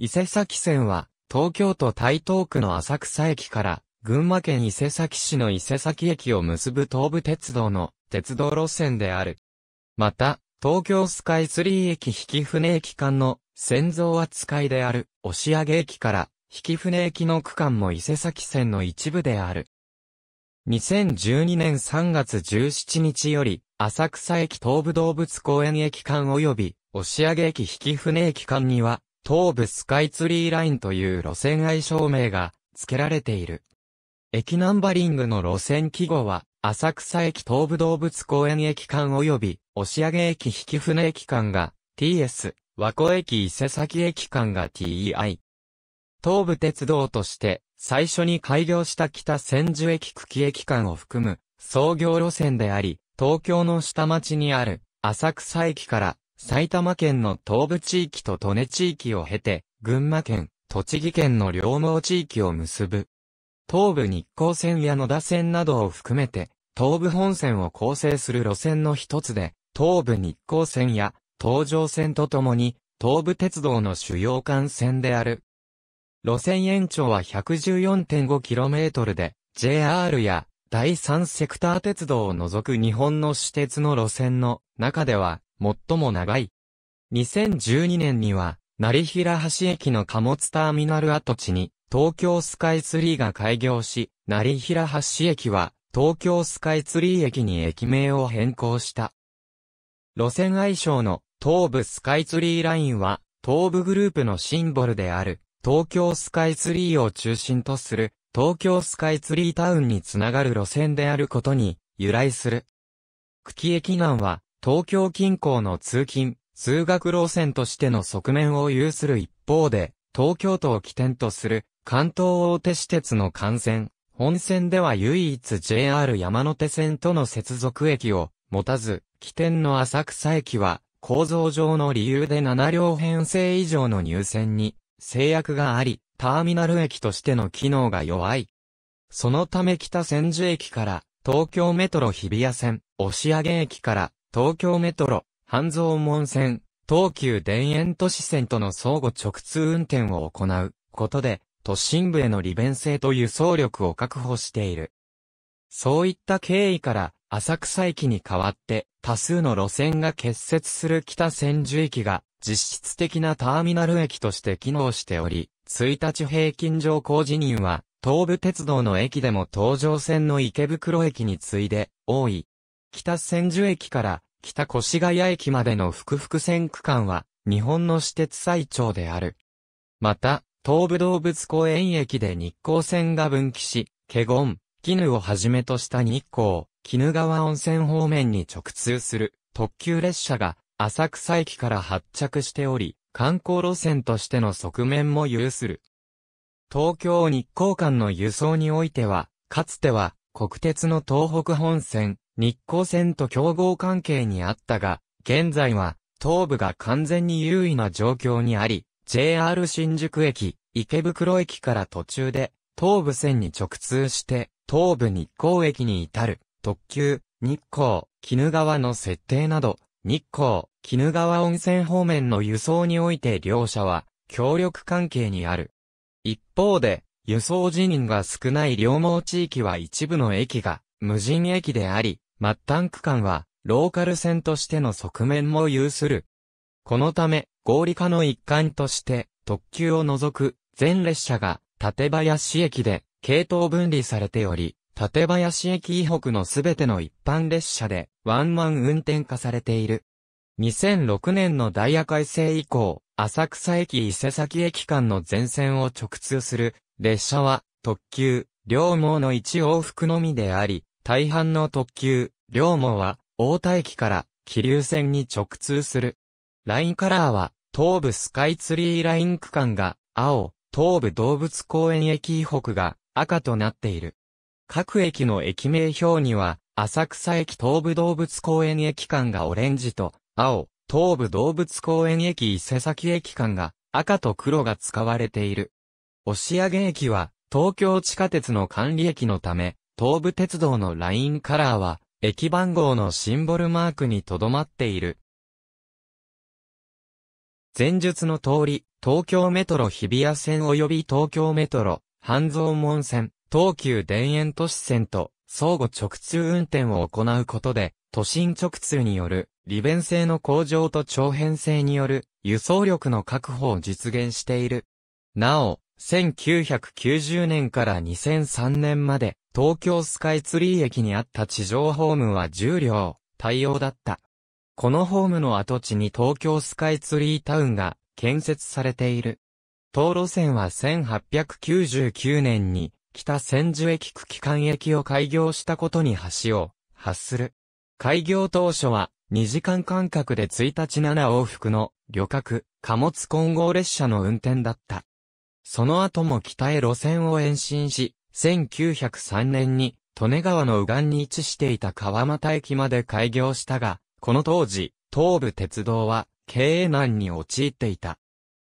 伊勢崎線は、東京都台東区の浅草駅から、群馬県伊勢崎市の伊勢崎駅を結ぶ東武鉄道の鉄道路線である。また、東京スカイツリー駅引船駅間の線造扱いである押上駅から引船駅の区間も伊勢崎線の一部である。2012年3月17日より、浅草駅東武動物公園駅間及び、押上駅引船駅間には、東武スカイツリーラインという路線愛称名が付けられている。駅ナンバリングの路線記号は、浅草駅東武動物公園駅間及び、押上駅引船駅間が TS、和光駅伊勢崎駅間が TEI。東武鉄道として、最初に開業した北千住駅久喜駅間を含む、創業路線であり、東京の下町にある、浅草駅から埼玉県の東部地域と利根地域を経て、群馬県、栃木県の両毛地域を結ぶ。東部日光線や野田線などを含めて、東部本線を構成する路線の一つで、東部日光線や東上線とともに、東武鉄道の主要幹線である。路線延長は 114.5km で、JR や第三セクター鉄道を除く日本の私鉄の路線の中では最も長い。2012年には、成平橋駅の貨物ターミナル跡地に、東京スカイツリーが開業し、成平橋駅は、東京スカイツリー駅に駅名を変更した。路線愛称の東部スカイツリーラインは、東部グループのシンボルである、東京スカイツリーを中心とする、東京スカイツリータウンにつながる路線であることに由来する。区域駅南は、東京近郊の通勤、通学路線としての側面を有する一方で、東京都を起点とする関東大手私鉄の幹線、本線では唯一 JR 山手線との接続駅を持たず、起点の浅草駅は構造上の理由で7両編成以上の入線に制約があり、ターミナル駅としての機能が弱い。そのため北千住駅から東京メトロ日比谷線、押上駅から東京メトロ、半蔵門線、東急田園都市線との相互直通運転を行うことで、都心部への利便性と輸送力を確保している。そういった経緯から、浅草駅に代わって、多数の路線が結節する北千住駅が、実質的なターミナル駅として機能しており、1日平均乗降時任は、東武鉄道の駅でも東上線の池袋駅に次いで、多い、北千住駅から北越谷駅までの複々線区間は日本の私鉄最長である。また、東武動物公園駅で日光線が分岐し、ン、厳、絹をはじめとした日光、絹川温泉方面に直通する特急列車が浅草駅から発着しており、観光路線としての側面も有する。東京日光間の輸送においては、かつては国鉄の東北本線、日光線と競合関係にあったが、現在は、東部が完全に優位な状況にあり、JR 新宿駅、池袋駅から途中で、東部線に直通して、東部日光駅に至る、特急、日光、絹川の設定など、日光、絹川温泉方面の輸送において両者は、協力関係にある。一方で、輸送人員が少ない両毛地域は一部の駅が、無人駅であり、末端区間は、ローカル線としての側面も有する。このため、合理化の一環として、特急を除く、全列車が、縦林駅で、系統分離されており、縦林駅以北のすべての一般列車で、ワンマン運転化されている。2006年のダイヤ改正以降、浅草駅伊勢崎駅間の全線を直通する列車は特急、両毛の一往復のみであり、大半の特急、両門は、大田駅から、気流線に直通する。ラインカラーは、東部スカイツリーライン区間が、青、東部動物公園駅以北が、赤となっている。各駅の駅名表には、浅草駅東武動物公園駅間がオレンジと、青、東武動物公園駅伊勢崎駅間が、赤と黒が使われている。押上駅は、東京地下鉄の管理駅のため、東武鉄道のラインカラーは、駅番号のシンボルマークにとどまっている。前述の通り、東京メトロ日比谷線及び東京メトロ、半蔵門線、東急田園都市線と相互直通運転を行うことで、都心直通による利便性の向上と長編性による輸送力の確保を実現している。なお、1990年から2003年まで、東京スカイツリー駅にあった地上ホームは10両、対応だった。このホームの跡地に東京スカイツリータウンが建設されている。当路線は1899年に北千住駅区機関駅を開業したことに橋を発する。開業当初は2時間間隔で1日7往復の旅客貨物混合列車の運転だった。その後も北へ路線を延伸し、1903年に、利根川の右岸に位置していた川又駅まで開業したが、この当時、東武鉄道は経営難に陥っていた。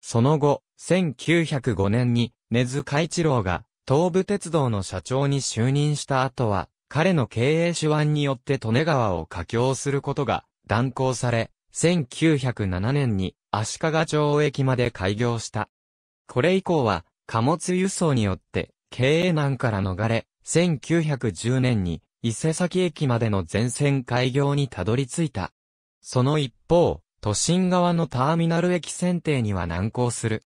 その後、1905年に根津海一郎が東武鉄道の社長に就任した後は、彼の経営手腕によって利根川を架橋することが断行され、1907年に足利町駅まで開業した。これ以降は貨物輸送によって経営難から逃れ、1910年に伊勢崎駅までの全線開業にたどり着いた。その一方、都心側のターミナル駅選定には難航する。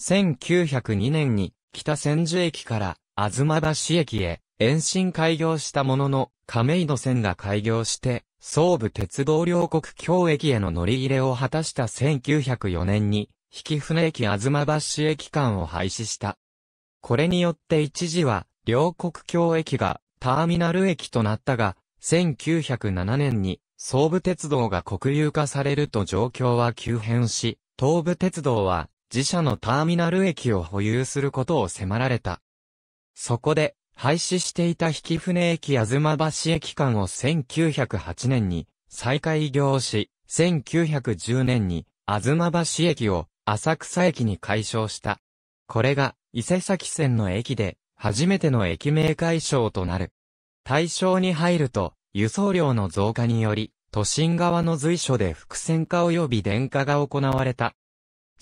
1902年に北千住駅から東橋駅へ延伸開業したものの、亀戸線が開業して、総武鉄道両国京駅への乗り入れを果たした1904年に、引船駅東橋駅間を廃止した。これによって一時は、両国境駅がターミナル駅となったが、1907年に総武鉄道が国有化されると状況は急変し、東武鉄道は自社のターミナル駅を保有することを迫られた。そこで、廃止していた引船駅東橋駅間を1908年に再開業し、1910年に東橋駅を浅草駅に改称した。これが伊勢崎線の駅で、初めての駅名解消となる。対象に入ると、輸送量の増加により、都心側の随所で伏線化及び電化が行われた。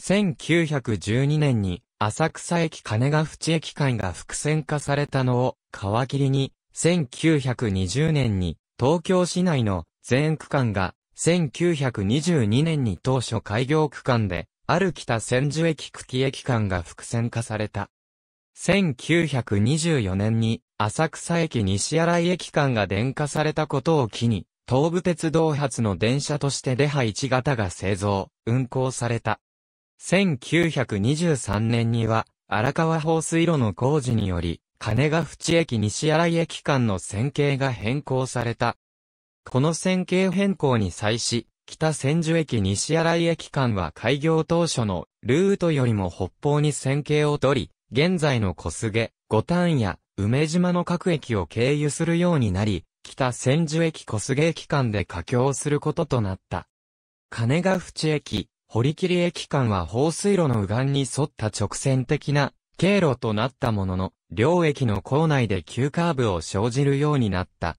1912年に、浅草駅金ヶ淵駅間が伏線化されたのを、皮切りに、1920年に、東京市内の全区間が、1922年に当初開業区間で、ある北千住駅久喜駅間が伏線化された。1924年に浅草駅西新井駅間が電化されたことを機に、東武鉄道発の電車としてデハ1型が製造、運行された。1923年には、荒川放水路の工事により、金ヶ淵駅西新井駅間の線形が変更された。この線形変更に際し、北千住駅西新井駅間は開業当初のルートよりも北方に線形を取り、現在の小菅、五丹や梅島の各駅を経由するようになり、北千住駅小菅駅間で架橋することとなった。金ヶ淵駅、堀切駅間は放水路の右岸に沿った直線的な経路となったものの、両駅の構内で急カーブを生じるようになった。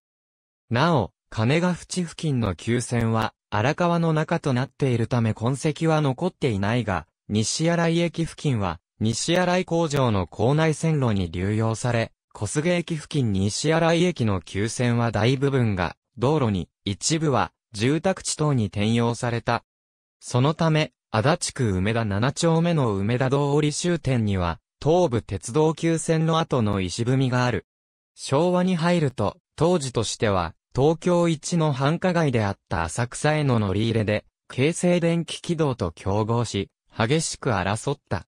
なお、金ヶ淵付近の急線は、荒川の中となっているため痕跡は残っていないが、西新井駅付近は、西新井工場の構内線路に流用され、小菅駅付近西新井駅の急線は大部分が、道路に、一部は、住宅地等に転用された。そのため、足立区梅田7丁目の梅田通り終点には、東武鉄道急線の後の石踏みがある。昭和に入ると、当時としては、東京一の繁華街であった浅草への乗り入れで、京成電気軌道と競合し、激しく争った。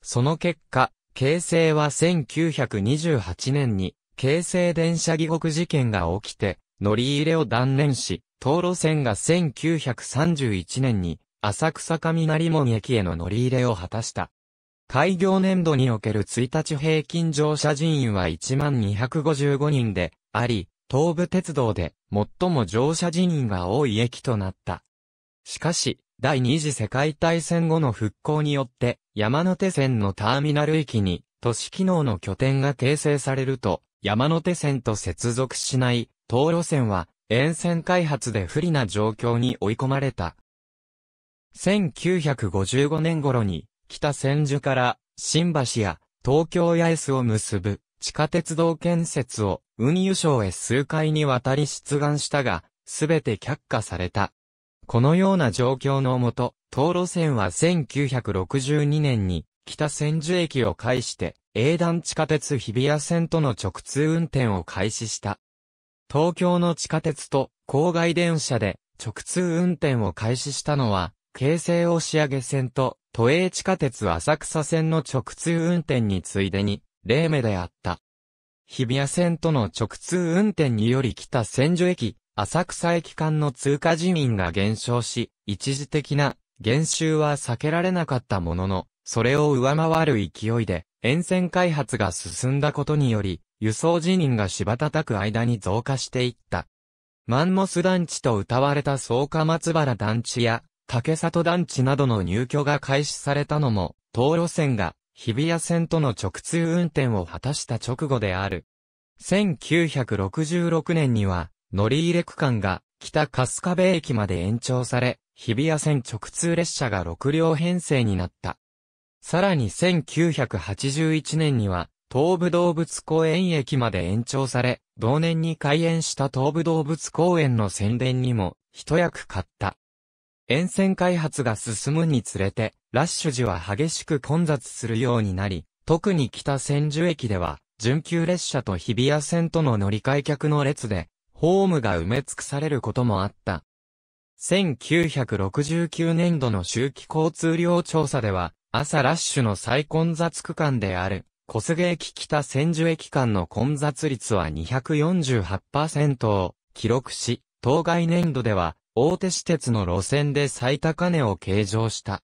その結果、京成は1928年に、京成電車疑獄事件が起きて、乗り入れを断念し、東路線が1931年に、浅草雷門駅への乗り入れを果たした。開業年度における1日平均乗車人員は1255人であり、東武鉄道で最も乗車人員が多い駅となった。しかし、第二次世界大戦後の復興によって、山手線のターミナル駅に、都市機能の拠点が形成されると、山手線と接続しない、東路線は、沿線開発で不利な状況に追い込まれた。1955年頃に、北千住から、新橋や、東京八重洲を結ぶ、地下鉄道建設を運輸省へ数回にわたり出願したが、すべて却下された。このような状況のもと、東路線は1962年に北千住駅を介して、営団地下鉄日比谷線との直通運転を開始した。東京の地下鉄と郊外電車で直通運転を開始したのは、京成押上線と都営地下鉄浅草線の直通運転に次いでに、例目であった。日比谷線との直通運転により北千住駅、浅草駅間の通過人員が減少し、一時的な減収は避けられなかったものの、それを上回る勢いで、沿線開発が進んだことにより、輸送人員が柴叩く間に増加していった。マンモス団地と歌われた草加松原団地や、竹里団地などの入居が開始されたのも、東路線が日比谷線との直通運転を果たした直後である。1966年には、乗り入れ区間が北春日部駅まで延長され、日比谷線直通列車が6両編成になった。さらに1981年には、東武動物公園駅まで延長され、同年に開園した東武動物公園の宣伝にも一役買った。沿線開発が進むにつれて、ラッシュ時は激しく混雑するようになり、特に北千住駅では、準急列車と日比谷線との乗り換え客の列で、ホームが埋め尽くされることもあった。1969年度の周期交通量調査では、朝ラッシュの最混雑区間である、小菅駅北千住駅間の混雑率は248%を記録し、当該年度では、大手私鉄の路線で最高値を計上した。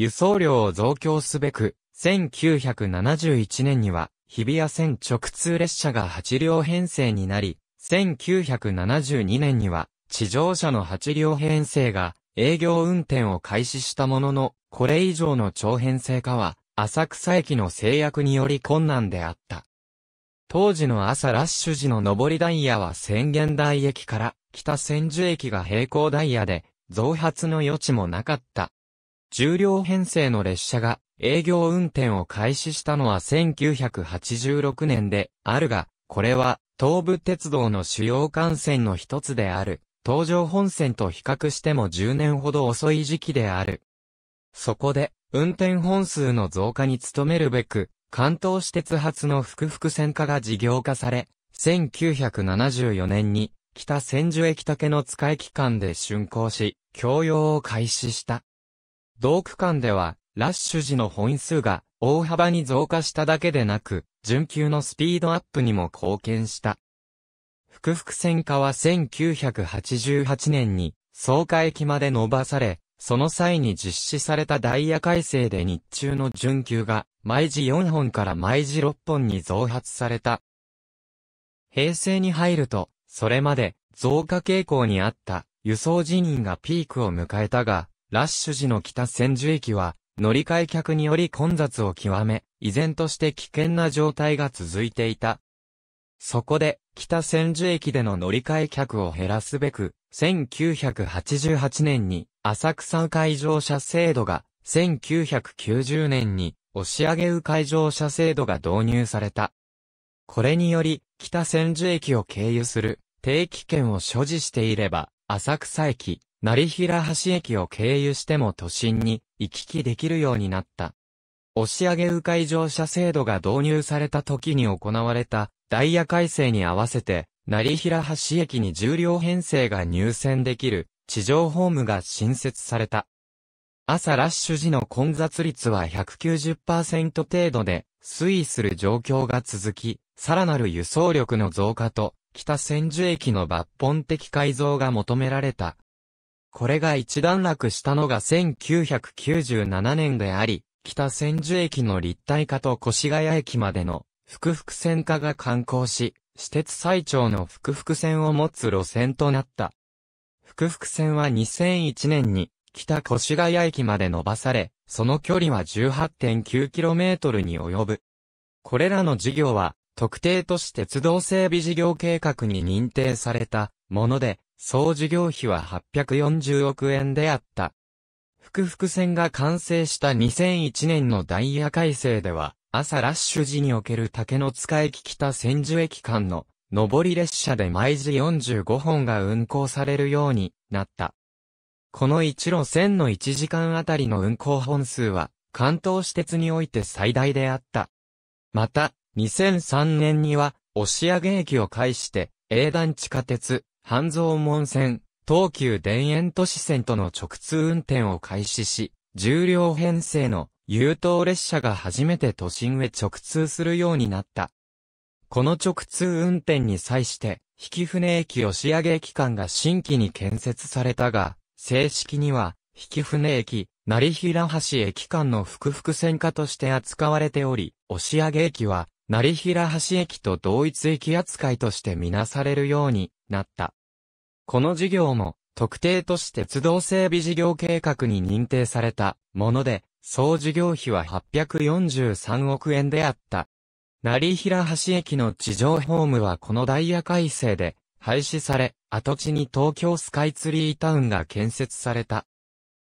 輸送量を増強すべく、1971年には、日比谷線直通列車が8両編成になり、1972年には、地上車の8両編成が営業運転を開始したものの、これ以上の長編成化は、浅草駅の制約により困難であった。当時の朝ラッシュ時の上りダイヤは宣言台駅から北千住駅が平行ダイヤで、増発の余地もなかった。重量編成の列車が営業運転を開始したのは1986年であるが、これは東武鉄道の主要幹線の一つである、東上本線と比較しても10年ほど遅い時期である。そこで、運転本数の増加に努めるべく、関東私鉄発の複々線化が事業化され、1974年に北千住駅竹の使い期間で竣工し、供用を開始した。同区間では、ラッシュ時の本数が大幅に増加しただけでなく、準急のスピードアップにも貢献した。福々線化は1988年に、草加駅まで伸ばされ、その際に実施されたダイヤ改正で日中の準急が、毎時4本から毎時6本に増発された。平成に入ると、それまで増加傾向にあった輸送人員がピークを迎えたが、ラッシュ時の北千住駅は、乗り換え客により混雑を極め、依然として危険な状態が続いていた。そこで、北千住駅での乗り換え客を減らすべく、1988年に浅草会場者制度が、1990年に押上会場者制度が導入された。これにより、北千住駅を経由する定期券を所持していれば、浅草駅、成平橋駅を経由しても都心に行き来できるようになった。押上迂回乗車制度が導入された時に行われたダイヤ改正に合わせて、成平橋駅に重量編成が入線できる地上ホームが新設された。朝ラッシュ時の混雑率は190%程度で推移する状況が続き、さらなる輸送力の増加と北千住駅の抜本的改造が求められた。これが一段落したのが1997年であり、北千住駅の立体化と越谷駅までの、複々線化が観光し、私鉄最長の複々線を持つ路線となった。複々線は2001年に、北越谷駅まで伸ばされ、その距離は 18.9km に及ぶ。これらの事業は、特定都市鉄道整備事業計画に認定されたもので、総事業費は840億円であった。福福線が完成した2001年のダイヤ改正では、朝ラッシュ時における竹の塚駅北千住駅間の上り列車で毎時45本が運行されるようになった。この一路線の1時間あたりの運行本数は、関東私鉄において最大であった。また、2003年には、押上駅を介して、営団地下鉄、半蔵門線、東急田園都市線との直通運転を開始し、重量編成の優等列車が初めて都心へ直通するようになった。この直通運転に際して、引船駅押上駅間が新規に建設されたが、正式には、引船駅、成平橋駅間の複々線化として扱われており、押上駅は、成平橋駅と同一駅扱いとしてみなされるようになった。この事業も、特定として鉄道整備事業計画に認定されたもので、総事業費は843億円であった。成平橋駅の地上ホームはこのダイヤ改正で廃止され、跡地に東京スカイツリータウンが建設された。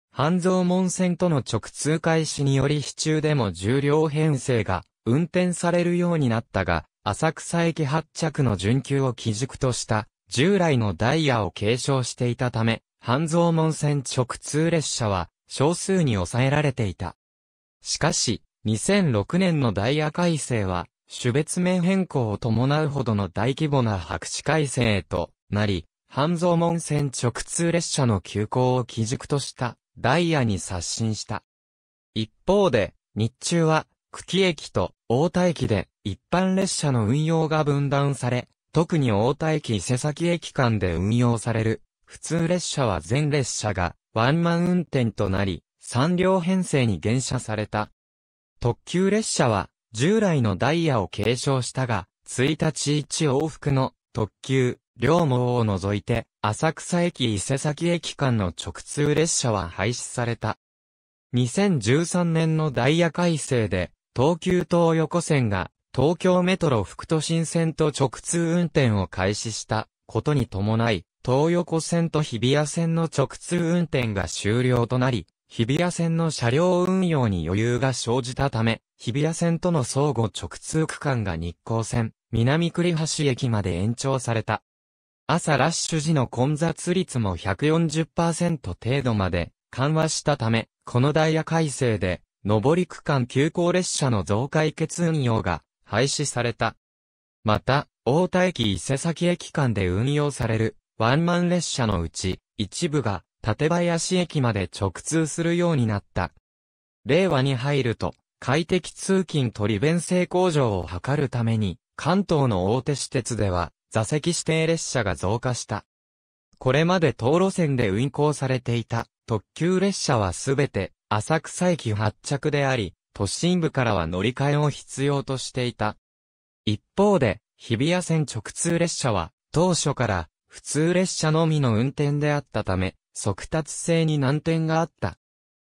半蔵門線との直通開始により市中でも重量編成が運転されるようになったが、浅草駅発着の準急を基軸とした従来のダイヤを継承していたため、半蔵門線直通列車は少数に抑えられていた。しかし、2006年のダイヤ改正は、種別名変更を伴うほどの大規模な白紙改正となり、半蔵門線直通列車の急行を基軸としたダイヤに刷新した。一方で、日中は、久喜駅と大田駅で一般列車の運用が分断され、特に大田駅伊勢崎駅間で運用される、普通列車は全列車がワンマン運転となり、3両編成に減車された。特急列車は従来のダイヤを継承したが、1日1往復の特急、両毛を除いて、浅草駅伊勢崎駅間の直通列車は廃止された。2013年のダイヤ改正で、東急東横線が東京メトロ副都心線と直通運転を開始したことに伴い、東横線と日比谷線の直通運転が終了となり、日比谷線の車両運用に余裕が生じたため、日比谷線との相互直通区間が日光線、南栗橋駅まで延長された。朝ラッシュ時の混雑率も140%程度まで緩和したため、このダイヤ改正で、上り区間急行列車の増解決運用が廃止された。また、大田駅伊勢崎駅間で運用されるワンマン列車のうち一部が館林駅まで直通するようになった。令和に入ると快適通勤と利便性向上を図るために関東の大手私鉄では座席指定列車が増加した。これまで東路線で運行されていた特急列車はすべて浅草駅発着であり、都心部からは乗り換えを必要としていた。一方で、日比谷線直通列車は、当初から普通列車のみの運転であったため、速達性に難点があった。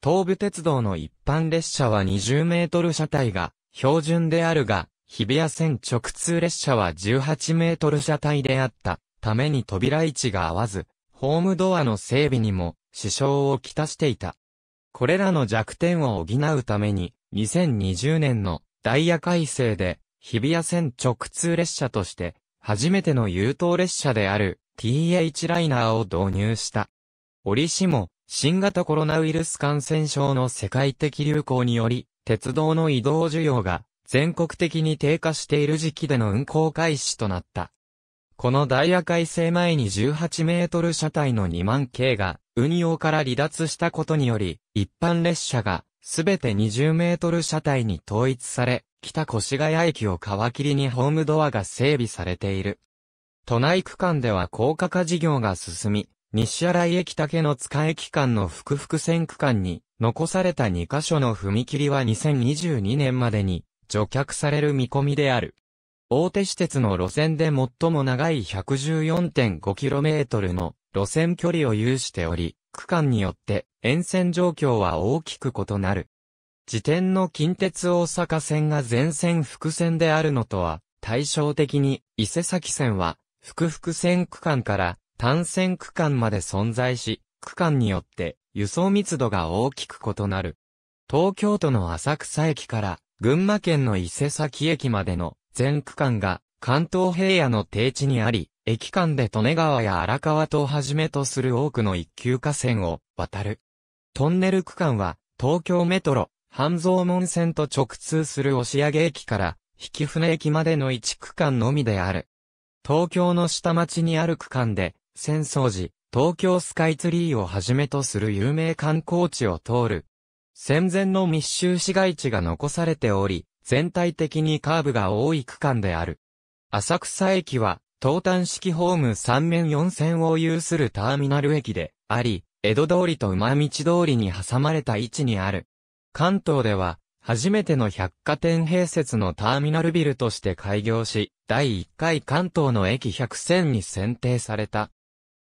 東武鉄道の一般列車は20メートル車体が標準であるが、日比谷線直通列車は18メートル車体であったために扉位置が合わず、ホームドアの整備にも支障をきたしていた。これらの弱点を補うために、2020年のダイヤ改正で、日比谷線直通列車として、初めての優等列車である TH ライナーを導入した。折しも、新型コロナウイルス感染症の世界的流行により、鉄道の移動需要が全国的に低下している時期での運行開始となった。このダイヤ改正前に18メートル車体の2万系が運用から離脱したことにより、一般列車がすべて20メートル車体に統一され、北越谷駅を皮切りにホームドアが整備されている。都内区間では高架化事業が進み、西新井駅竹の塚駅間の複々線区間に残された2カ所の踏切は2022年までに除却される見込みである。大手私鉄の路線で最も長い 114.5km の路線距離を有しており、区間によって沿線状況は大きく異なる。時点の近鉄大阪線が全線複線であるのとは、対照的に、伊勢崎線は、複々線区間から単線区間まで存在し、区間によって輸送密度が大きく異なる。東京都の浅草駅から群馬県の伊勢崎駅までの全区間が関東平野の低地にあり、駅間で利根川や荒川とをはじめとする多くの一級河川を渡る。トンネル区間は、東京メトロ、半蔵門線と直通する押上駅から、引船駅までの一区間のみである。東京の下町にある区間で、浅草寺、東京スカイツリーをはじめとする有名観光地を通る。戦前の密集市街地が残されており、全体的にカーブが多い区間である。浅草駅は、東端式ホーム3面4線を有するターミナル駅であり、江戸通りと馬道通りに挟まれた位置にある。関東では、初めての百貨店併設のターミナルビルとして開業し、第1回関東の駅100選に選定された。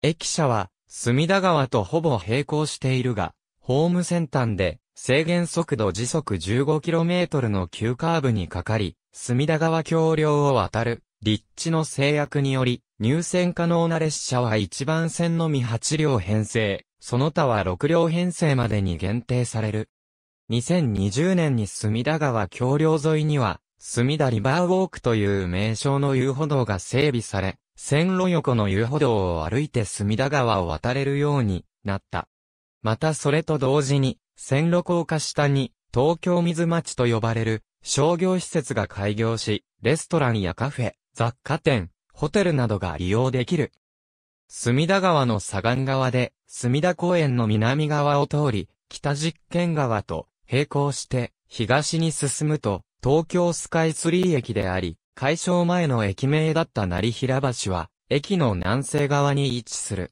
駅舎は、隅田川とほぼ並行しているが、ホーム先端で、制限速度時速 15km の急カーブにかかり、隅田川橋梁を渡る、立地の制約により、入線可能な列車は一番線のみ8両編成、その他は6両編成までに限定される。2020年に隅田川橋梁沿いには、隅田リバーウォークという名称の遊歩道が整備され、線路横の遊歩道を歩いて隅田川を渡れるようになった。またそれと同時に、線路高架下に、東京水町と呼ばれる商業施設が開業し、レストランやカフェ、雑貨店、ホテルなどが利用できる。隅田川の左岸側で、隅田公園の南側を通り、北実験川と並行して東に進むと東京スカイツリー駅であり、解消前の駅名だった成平橋は駅の南西側に位置する。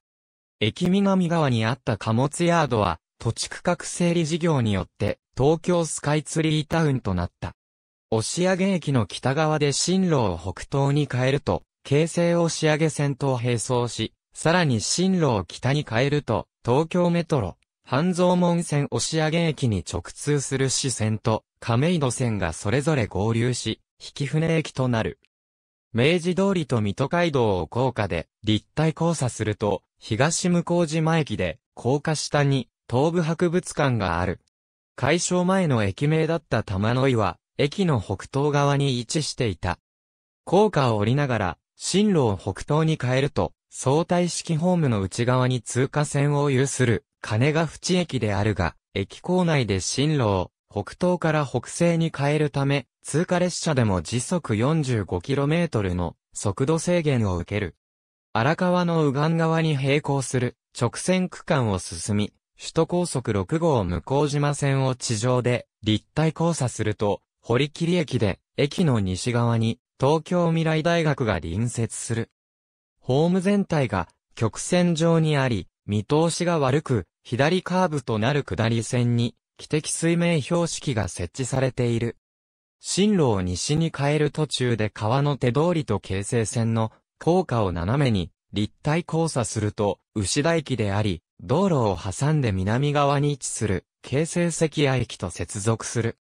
駅南側にあった貨物ヤードは土地区画整理事業によって東京スカイツリータウンとなった。押上駅の北側で進路を北東に変えると、京成押上線と並走し、さらに進路を北に変えると、東京メトロ、半蔵門線押上駅に直通する支線と亀戸線がそれぞれ合流し、引船駅となる。明治通りと水戸街道を高架で立体交差すると、東向島駅で高架下に東武博物館がある。解消前の駅名だった玉の井は、駅の北東側に位置していた。高架を降りながら、進路を北東に変えると、相対式ホームの内側に通過線を有する、金ヶ淵駅であるが、駅構内で進路を、北東から北西に変えるため、通過列車でも時速 45km の速度制限を受ける。荒川の右岸側に並行する直線区間を進み、首都高速6号向島線を地上で立体交差すると、堀切駅で駅の西側に東京未来大学が隣接する。ホーム全体が曲線上にあり、見通しが悪く、左カーブとなる下り線に、汽笛水面標識が設置されている。進路を西に変える途中で川の手通りと京成線の高架を斜めに立体交差すると牛田駅であり、道路を挟んで南側に位置する京成関谷駅と接続する。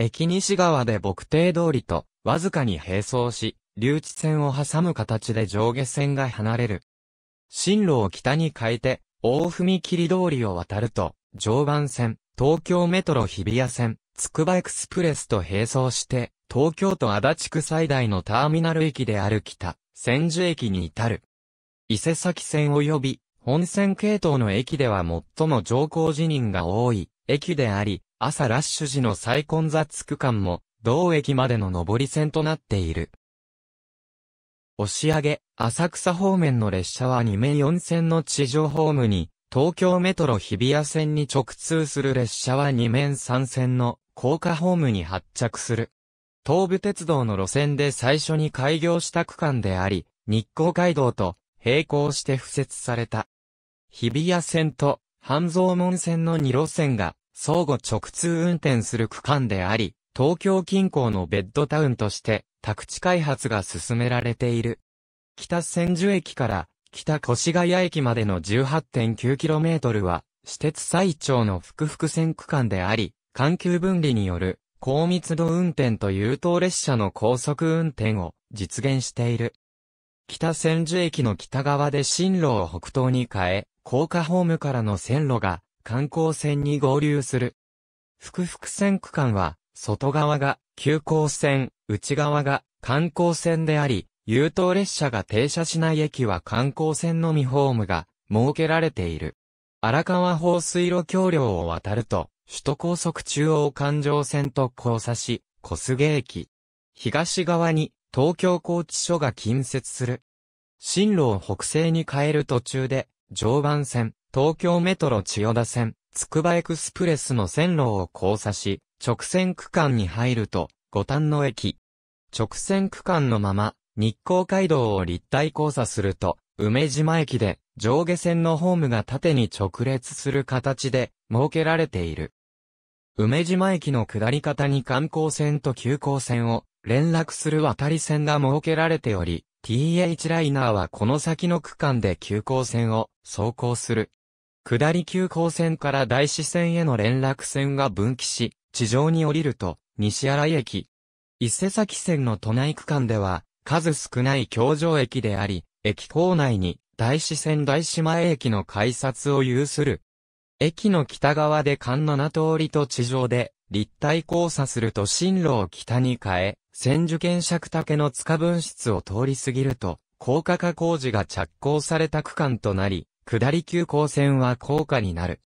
駅西側で牧定通りとわずかに並走し、留置線を挟む形で上下線が離れる。進路を北に変えて、大踏切通りを渡ると、常磐線、東京メトロ日比谷線、つくばエクスプレスと並走して、東京都足立区最大のターミナル駅である北、千住駅に至る。伊勢崎線及び、本線系統の駅では最も乗降辞任が多い駅であり、朝ラッシュ時の再混雑区間も、同駅までの上り線となっている。押上、浅草方面の列車は2面4線の地上ホームに、東京メトロ日比谷線に直通する列車は2面3線の高架ホームに発着する。東武鉄道の路線で最初に開業した区間であり、日光街道と並行して付設された。日比谷線と半蔵門線の2路線が相互直通運転する区間であり、東京近郊のベッドタウンとして宅地開発が進められている。北千住駅から北越谷駅までの 18.9km は私鉄最長の複々線区間であり、環球分離による高密度運転と優等列車の高速運転を実現している。北千住駅の北側で進路を北東に変え、高架ホームからの線路が観光線に合流する。複々線区間は外側が急行線、内側が観光線であり、優等列車が停車しない駅は観光線のみホームが設けられている。荒川放水路橋梁を渡ると、首都高速中央環状線と交差し、小菅駅。東側に東京高知所が近接する。進路を北西に変える途中で、常磐線、東京メトロ千代田線、つくばエクスプレスの線路を交差し、直線区間に入ると、五反野駅。直線区間のまま、日光街道を立体交差すると、梅島駅で上下線のホームが縦に直列する形で設けられている。梅島駅の下り方に観光線と急行線を連絡する渡り線が設けられており、TH ライナーはこの先の区間で急行線を走行する。下り急行線から大師線への連絡線が分岐し、地上に降りると、西新井駅。伊勢崎線の都内区間では、数少ない橋上駅であり、駅構内に、大師線大島駅の改札を有する。駅の北側で間名通りと地上で、立体交差すると進路を北に変え、千住検尺竹の塚分室を通り過ぎると、高架化工事が着工された区間となり、下り急行線は高架になる。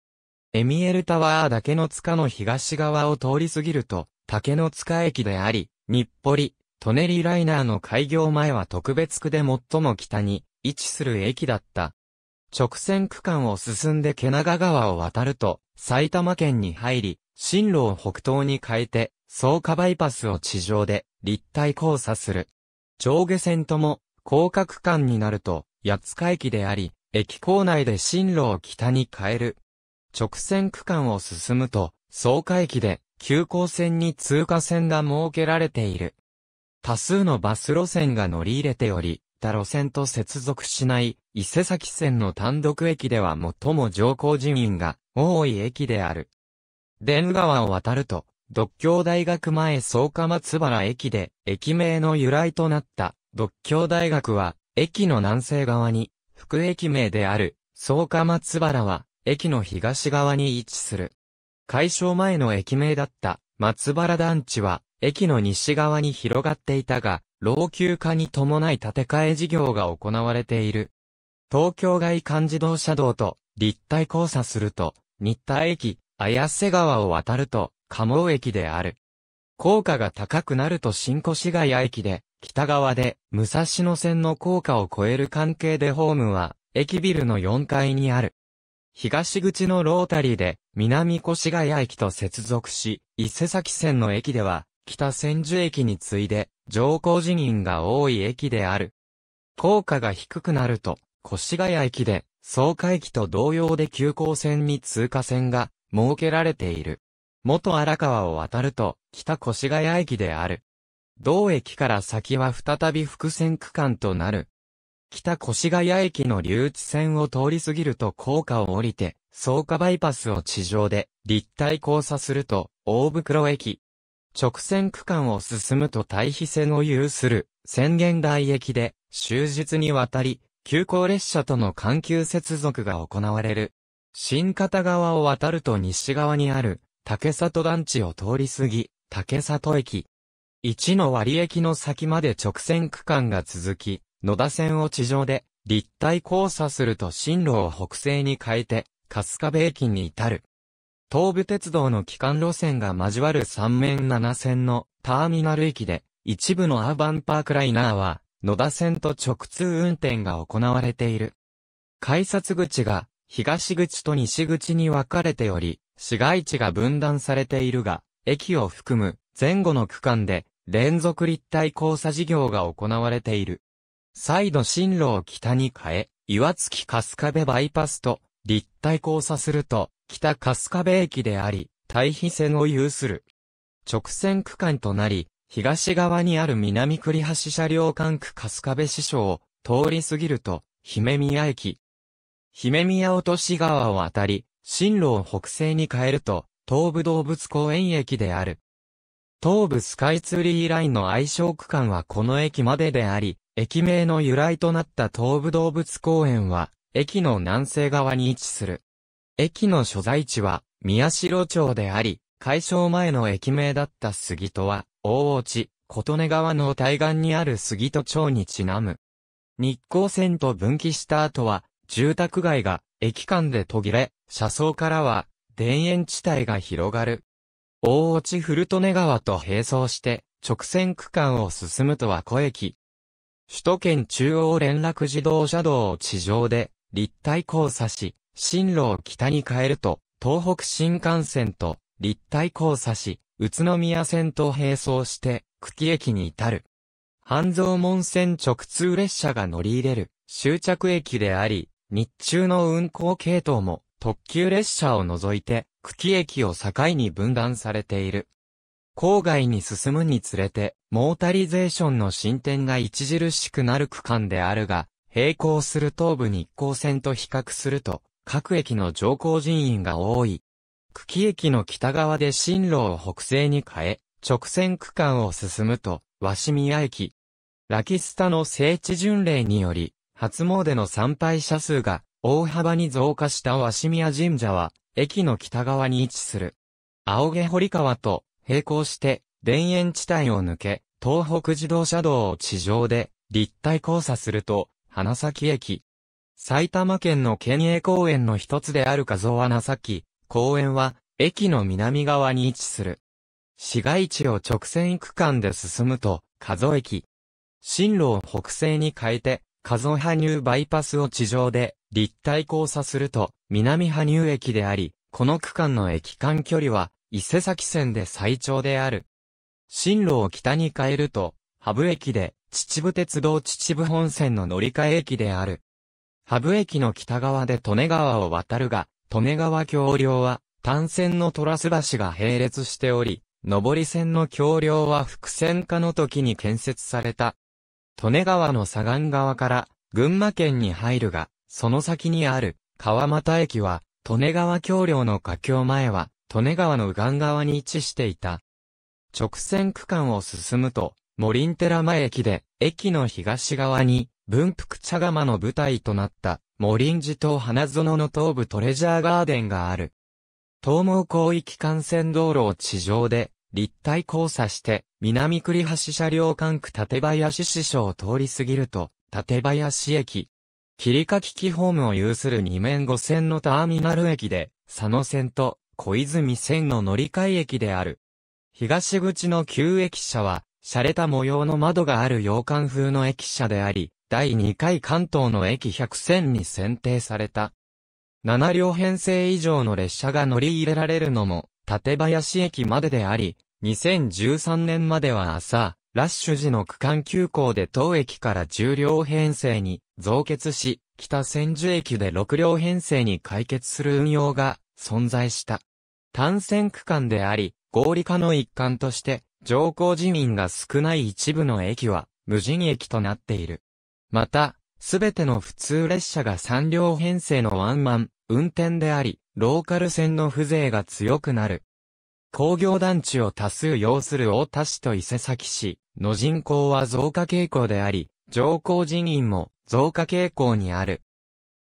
エミエルタワー岳の塚の東側を通り過ぎると、竹の塚駅であり、日暮里、舎人ライナーの開業前は特別区で最も北に位置する駅だった。直線区間を進んで毛長川を渡ると、埼玉県に入り、進路を北東に変えて、草加バイパスを地上で立体交差する。上下線とも、高架区間になると、八塚駅であり、駅構内で進路を北に変える。直線区間を進むと、草加駅で、急行線に通過線が設けられている。多数のバス路線が乗り入れており、他路線と接続しない、伊勢崎線の単独駅では最も乗降人員が多い駅である。伝川を渡ると、独協大学前草加松原駅で、駅名の由来となった、独協大学は、駅の南西側に、副駅名である、草加松原は、駅の東側に位置する。解消前の駅名だった、松原団地は、駅の西側に広がっていたが、老朽化に伴い建て替え事業が行われている。東京外環自動車道と立体交差すると、日田駅、綾瀬川を渡ると、加茂駅である。効果が高くなると新越谷駅で、北側で、武蔵野線の高架を超える関係でホームは、駅ビルの4階にある。東口のロータリーで、南越谷駅と接続し、伊勢崎線の駅では、北千住駅に次いで、上降人員が多い駅である。高架が低くなると、越谷駅で、総会駅と同様で急行線に通過線が設けられている。元荒川を渡ると、北越谷駅である。同駅から先は再び伏線区間となる。北越谷駅の留置線を通り過ぎると高架を降りて、草加バイパスを地上で立体交差すると大袋駅。直線区間を進むと対比線を有する宣言台駅で終日にわたり急行列車との緩急接続が行われる。新片側を渡ると西側にある竹里団地を通り過ぎ、竹里駅、1の割駅の先まで直線区間が続き、野田線を地上で立体交差すると進路を北西に変えて、春日部駅に至る。東武鉄道の基幹路線が交わる3面7線のターミナル駅で、一部のアーバンパークライナーは、野田線と直通運転が行われている。改札口が東口と西口に分かれており、市街地が分断されているが、駅を含む前後の区間で連続立体交差事業が行われている。再度進路を北に変え、岩月春日部バイパスと立体交差すると、北春日部駅であり、対比線を有する。直線区間となり、東側にある南栗橋車両管区春日部支所を通り過ぎると、姫宮駅。姫宮落とし川を渡り、進路を北西に変えると、東武動物公園駅である。東武スカイツリーラインの愛称区間はこの駅までであり、駅名の由来となった東武動物公園は、駅の南西側に位置する。駅の所在地は、宮代町であり、改消前の駅名だった杉戸は、大落ち、琴音川の対岸にある杉戸町にちなむ。日光線と分岐した後は、住宅街が駅間で途切れ、車窓からは、田園地帯が広がる。大落ち古利根川と並走して直線区間を進むとは小駅。首都圏中央連絡自動車道を地上で立体交差し、進路を北に変えると、東北新幹線と立体交差し、宇都宮線と並走して、久喜駅に至る。半蔵門線直通列車が乗り入れる終着駅であり、日中の運行系統も特急列車を除いて、久喜駅を境に分断されている。郊外に進むにつれて、モータリゼーションの進展が著しくなる区間であるが、並行する東武日光線と比較すると、各駅の乗降人員が多い。久喜駅の北側で進路を北西に変え、直線区間を進むと、鷲宮駅。ラキスタの聖地巡礼により、初詣の参拝者数が大幅に増加した鷲宮神社は、駅の北側に位置する。青毛堀川と並行して、田園地帯を抜け、東北自動車道を地上で立体交差すると、花咲駅。埼玉県の県営公園の一つであるかぞ花咲公園は、駅の南側に位置する。市街地を直線区間で進むと、加須駅。進路を北西に変えて、加須羽入バイパスを地上で立体交差すると、南羽生駅であり、この区間の駅間距離は、伊勢崎線で最長である。進路を北に変えると、ハブ駅で、秩父鉄道秩父本線の乗り換え駅である。ハブ駅の北側で利根川を渡るが、利根川橋梁は、単線のトラス橋が並列しており、上り線の橋梁は複線化の時に建設された。利根川の左岸側から、群馬県に入るが、その先にある、川又駅は、利根川橋梁の架橋前は、利根川の右岸側に位置していた。直線区間を進むと、モリンテラ前駅で、駅の東側に、文福茶釜の舞台となった、モリン寺島花園の東部トレジャーガーデンがある。東毛広域幹線道路を地上で、立体交差して、南栗橋車両管区立林支所を通り過ぎると、立林駅、切りき機ホームを有する2面5線のターミナル駅で、佐野線と小泉線の乗り換え駅である。東口の旧駅舎は、洒落た模様の窓がある洋館風の駅舎であり、第2回関東の駅100線に選定された。7両編成以上の列車が乗り入れられるのも、館林駅までであり、2013年までは朝、ラッシュ時の区間急行で当駅から10両編成に増結し、北千住駅で6両編成に解決する運用が存在した。単線区間であり、合理化の一環として、乗降人員が少ない一部の駅は、無人駅となっている。また、すべての普通列車が3両編成のワンマン、運転であり、ローカル線の風情が強くなる。工業団地を多数要する大田市と伊勢崎市の人口は増加傾向であり、乗降人員も増加傾向にある。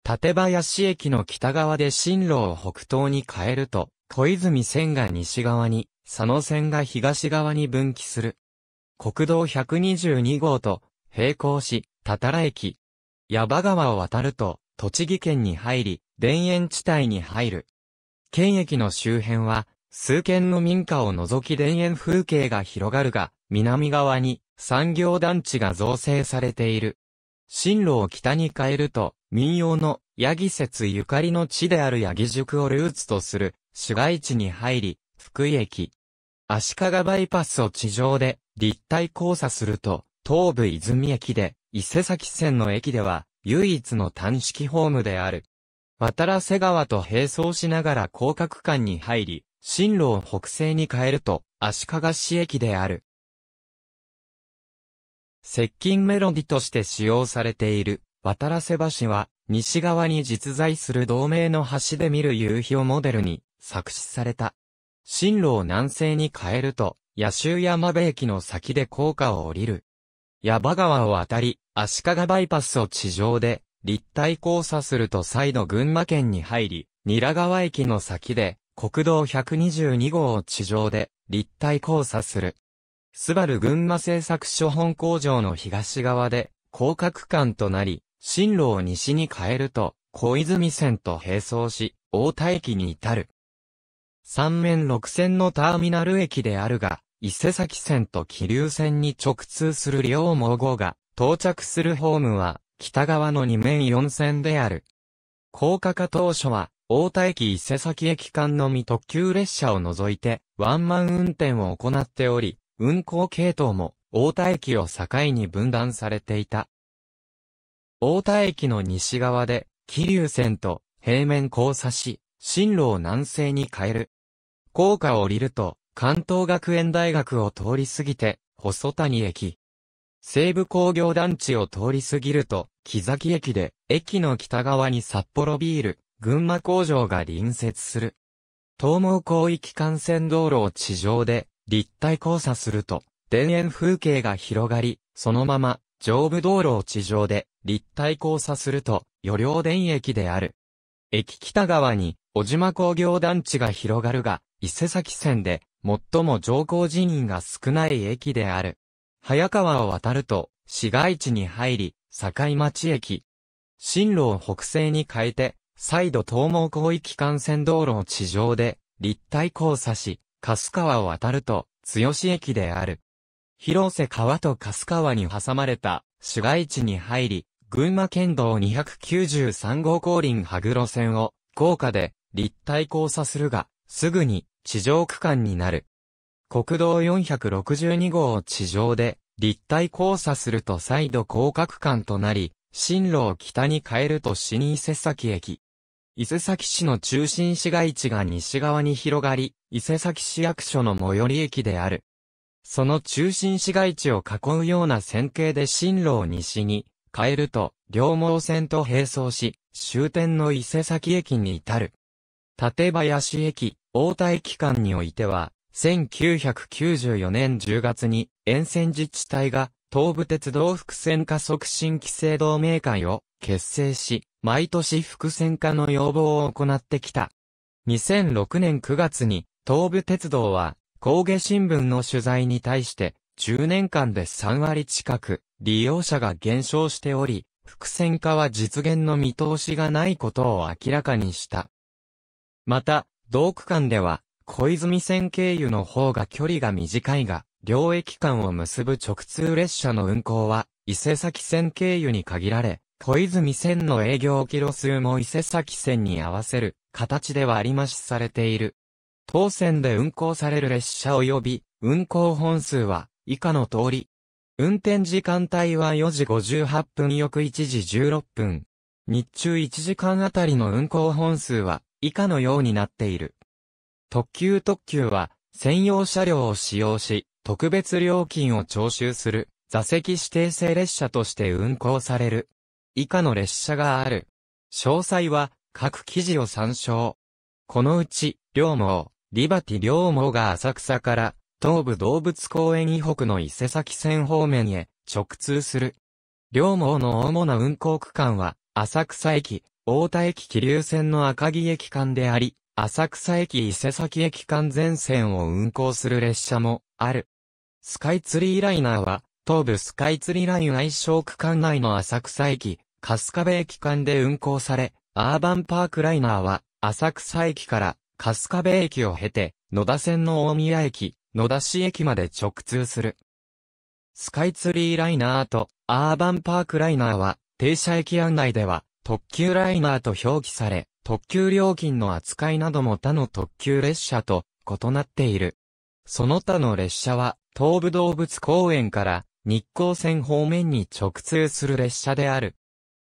立林駅の北側で進路を北東に変えると、小泉線が西側に、佐野線が東側に分岐する。国道122号と並行し、たたら駅。矢場川を渡ると、栃木県に入り、田園地帯に入る。県駅の周辺は、数軒の民家を除き田園風景が広がるが、南側に産業団地が造成されている。進路を北に変えると、民謡の八木節ゆかりの地である八木宿をルーツとする市街地に入り、福井駅。足利バイパスを地上で立体交差すると、東武泉駅で、伊勢崎線の駅では、唯一の単式ホームである。渡良瀬川と並走しながら広角間に入り、進路を北西に変えると、足利市駅である。接近メロディとして使用されている、渡らせ橋は、西側に実在する同盟の橋で見る夕日をモデルに、作詞された。進路を南西に変えると、野州山部駅の先で高架を降りる。矢場川を渡り、足利バイパスを地上で、立体交差すると再度群馬県に入り、ニラ川駅の先で、国道122号を地上で、立体交差する。スバル群馬製作所本工場の東側で、広角間となり、進路を西に変えると、小泉線と並走し、大田駅に至る。三面六線のターミナル駅であるが、伊勢崎線と気流線に直通する両毛号が、到着するホームは、北側の2面4線である。高架化当初は、大田駅伊勢崎駅間のみ特急列車を除いて、ワンマン運転を行っており、運行系統も、大田駅を境に分断されていた。大田駅の西側で、桐生線と平面交差し、進路を南西に変える。高架を降りると、関東学園大学を通り過ぎて、細谷駅。西部工業団地を通り過ぎると、木崎駅で、駅の北側に札幌ビール、群馬工場が隣接する。東毛広域幹線道路を地上で、立体交差すると、田園風景が広がり、そのまま、上部道路を地上で、立体交差すると、余量田駅である。駅北側に、小島工業団地が広がるが、伊勢崎線で、最も乗降人員が少ない駅である。早川を渡ると、市街地に入り、境町駅。進路を北西に変えて、再度東毛広域幹線道路を地上で、立体交差し、春川を渡ると、津吉駅である。広瀬川と春川に挟まれた市街地に入り、群馬県道293号降臨羽黒線を高架で立体交差するが、すぐに地上区間になる。国道462号を地上で立体交差すると再度高架区間となり、進路を北に変えると新伊勢崎駅、伊勢崎市の中心市街地が西側に広がり、伊勢崎市役所の最寄り駅である。その中心市街地を囲うような線形で進路を西に変えると、両毛線と並走し、終点の伊勢崎駅に至る。立林駅、大田駅間においては、1994年10月に沿線自治体が東武鉄道複線化促進規制同盟会を結成し、毎年複線化の要望を行ってきた。2006年9月に、東武鉄道は、工芸新聞の取材に対して、10年間で3割近く、利用者が減少しており、複線化は実現の見通しがないことを明らかにした。また、同区間では、小泉線経由の方が距離が短いが、両駅間を結ぶ直通列車の運行は、伊勢崎線経由に限られ、小泉線の営業キロ数も伊勢崎線に合わせる形で割り増しされている。当線で運行される列車及び運行本数は以下の通り。運転時間帯は4時58分翌1時16分。日中1時間あたりの運行本数は以下のようになっている。特急特急は専用車両を使用し、特別料金を徴収する、座席指定制列車として運行される。以下の列車がある。詳細は、各記事を参照。このうち、両毛、リバティ両毛が浅草から、東武動物公園以北の伊勢崎線方面へ直通する。両毛の主な運行区間は、浅草駅、大田駅気流線の赤城駅間であり、浅草駅伊勢崎駅間全線を運行する列車もある。スカイツリーライナーは、東部スカイツリーライン愛称区間内の浅草駅、春日部駅間で運行され、アーバンパークライナーは、浅草駅から春日部駅を経て、野田線の大宮駅、野田市駅まで直通する。スカイツリーライナーとアーバンパークライナーは、停車駅案内では、特急ライナーと表記され、特急料金の扱いなども他の特急列車と異なっている。その他の列車は、東武動物公園から日光線方面に直通する列車である。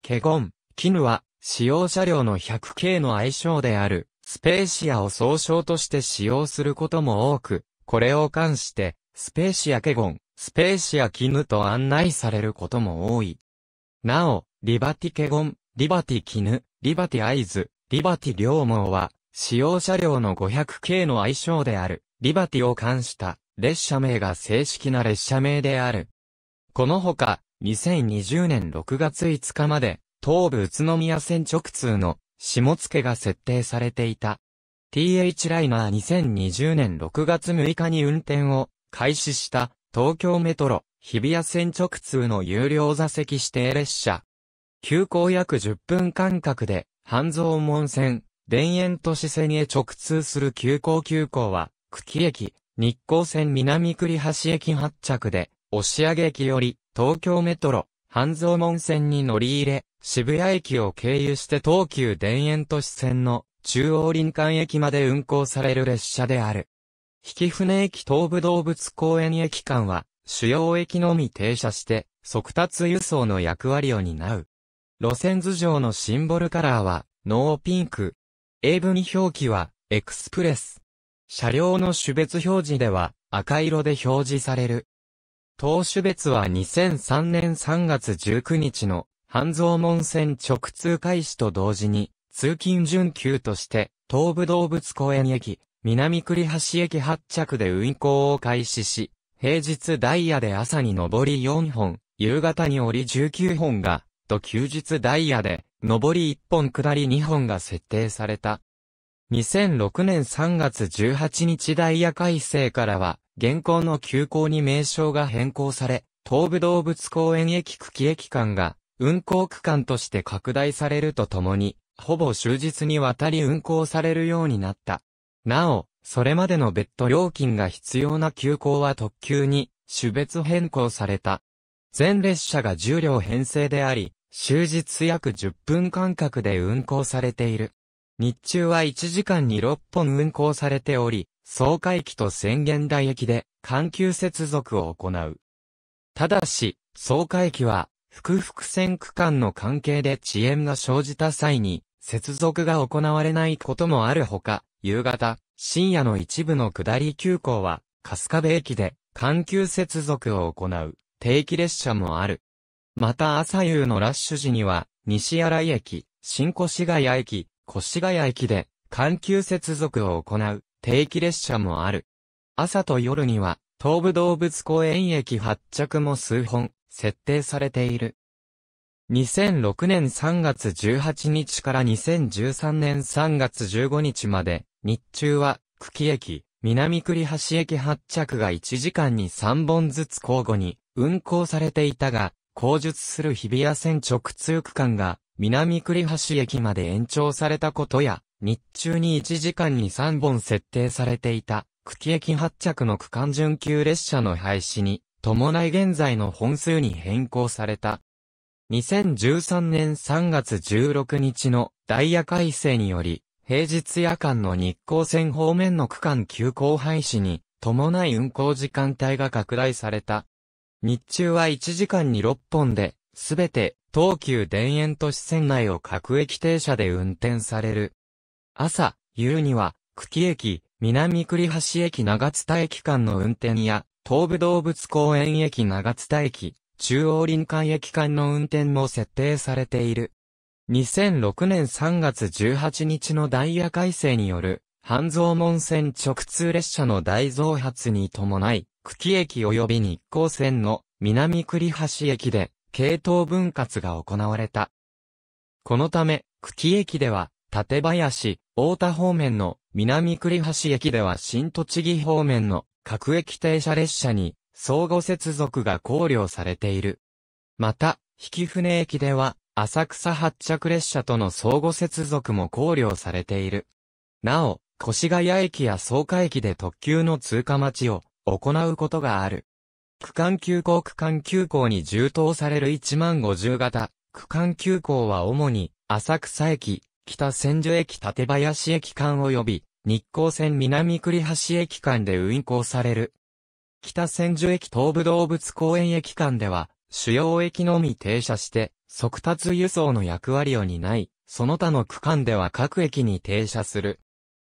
ケゴン、キヌは、使用車両の 100K の愛称である、スペーシアを総称として使用することも多く、これを関して、スペーシアケゴン、スペーシアキヌと案内されることも多い。なお、リバティケゴン、リバティキヌ、リバティアイズ、リバティ両網は、使用車両の500系の愛称である、リバティを冠した列車名が正式な列車名である。このほか、2020年6月5日まで、東武宇都宮線直通の下付が設定されていた。TH ライナー2020年6月6日に運転を開始した東京メトロ日比谷線直通の有料座席指定列車。急行約10分間隔で半蔵門線、田園都市線へ直通する急行急行は、久喜駅、日光線南栗橋駅発着で、押上駅より、東京メトロ、半蔵門線に乗り入れ、渋谷駅を経由して東急田園都市線の中央林間駅まで運行される列車である。引船駅東武動物公園駅間は、主要駅のみ停車して、速達輸送の役割を担う。路線図上のシンボルカラーは、ノーピンク。英文表記は、エクスプレス。車両の種別表示では、赤色で表示される。当種別は2003年3月19日の、半蔵門線直通開始と同時に、通勤準急として、東武動物公園駅、南栗橋駅発着で運行を開始し、平日ダイヤで朝に上り4本、夕方に降り19本がと休日ダイヤで、上り1本下り2本が設定された。2006年3月18日ダイヤ改正からは、現行の急行に名称が変更され、東武動物公園駅区喜駅間が、運行区間として拡大されるとともに、ほぼ終日にわたり運行されるようになった。なお、それまでの別途料金が必要な急行は特急に、種別変更された。全列車が重量両編成であり、終日約10分間隔で運行されている。日中は1時間に6本運行されており、総会駅と宣言台駅で環球接続を行う。ただし、総会駅は、複々線区間の関係で遅延が生じた際に、接続が行われないこともあるほか、夕方、深夜の一部の下り急行は、春日部駅で、環球接続を行う、定期列車もある。また朝夕のラッシュ時には、西新井駅、新越谷駅、越谷駅で、環球接続を行う定期列車もある。朝と夜には、東武動物公園駅発着も数本、設定されている。2006年3月18日から2013年3月15日まで、日中は、久喜駅、南栗橋駅発着が1時間に3本ずつ交互に運行されていたが、工述する日比谷線直通区間が南栗橋駅まで延長されたことや、日中に1時間に3本設定されていた、区駅発着の区間準急列車の廃止に、伴い現在の本数に変更された。2013年3月16日のダイヤ改正により、平日夜間の日光線方面の区間急行廃止に伴い運行時間帯が拡大された。日中は1時間に6本で、すべて東急田園都市線内を各駅停車で運転される。朝、夕には、久喜駅、南栗橋駅長津田駅間の運転や、東武動物公園駅長津田駅、中央林間駅間の運転も設定されている。2006年3月18日のダイヤ改正による、半蔵門線直通列車の大増発に伴い、久喜駅及び日光線の南栗橋駅で、系統分割が行われた。このため、久喜駅では、館林、大田方面の南栗橋駅では新栃木方面の各駅停車列車に相互接続が考慮されている。また、引船駅では浅草発着列車との相互接続も考慮されている。なお、越谷駅や草加駅で特急の通過待ちを行うことがある。区間急行区間急行に充当される1万50型。区間急行は主に、浅草駅、北千住駅館林駅間及び、日光線南栗橋駅間で運行される。北千住駅東武動物公園駅間では、主要駅のみ停車して、速達輸送の役割を担い、その他の区間では各駅に停車する。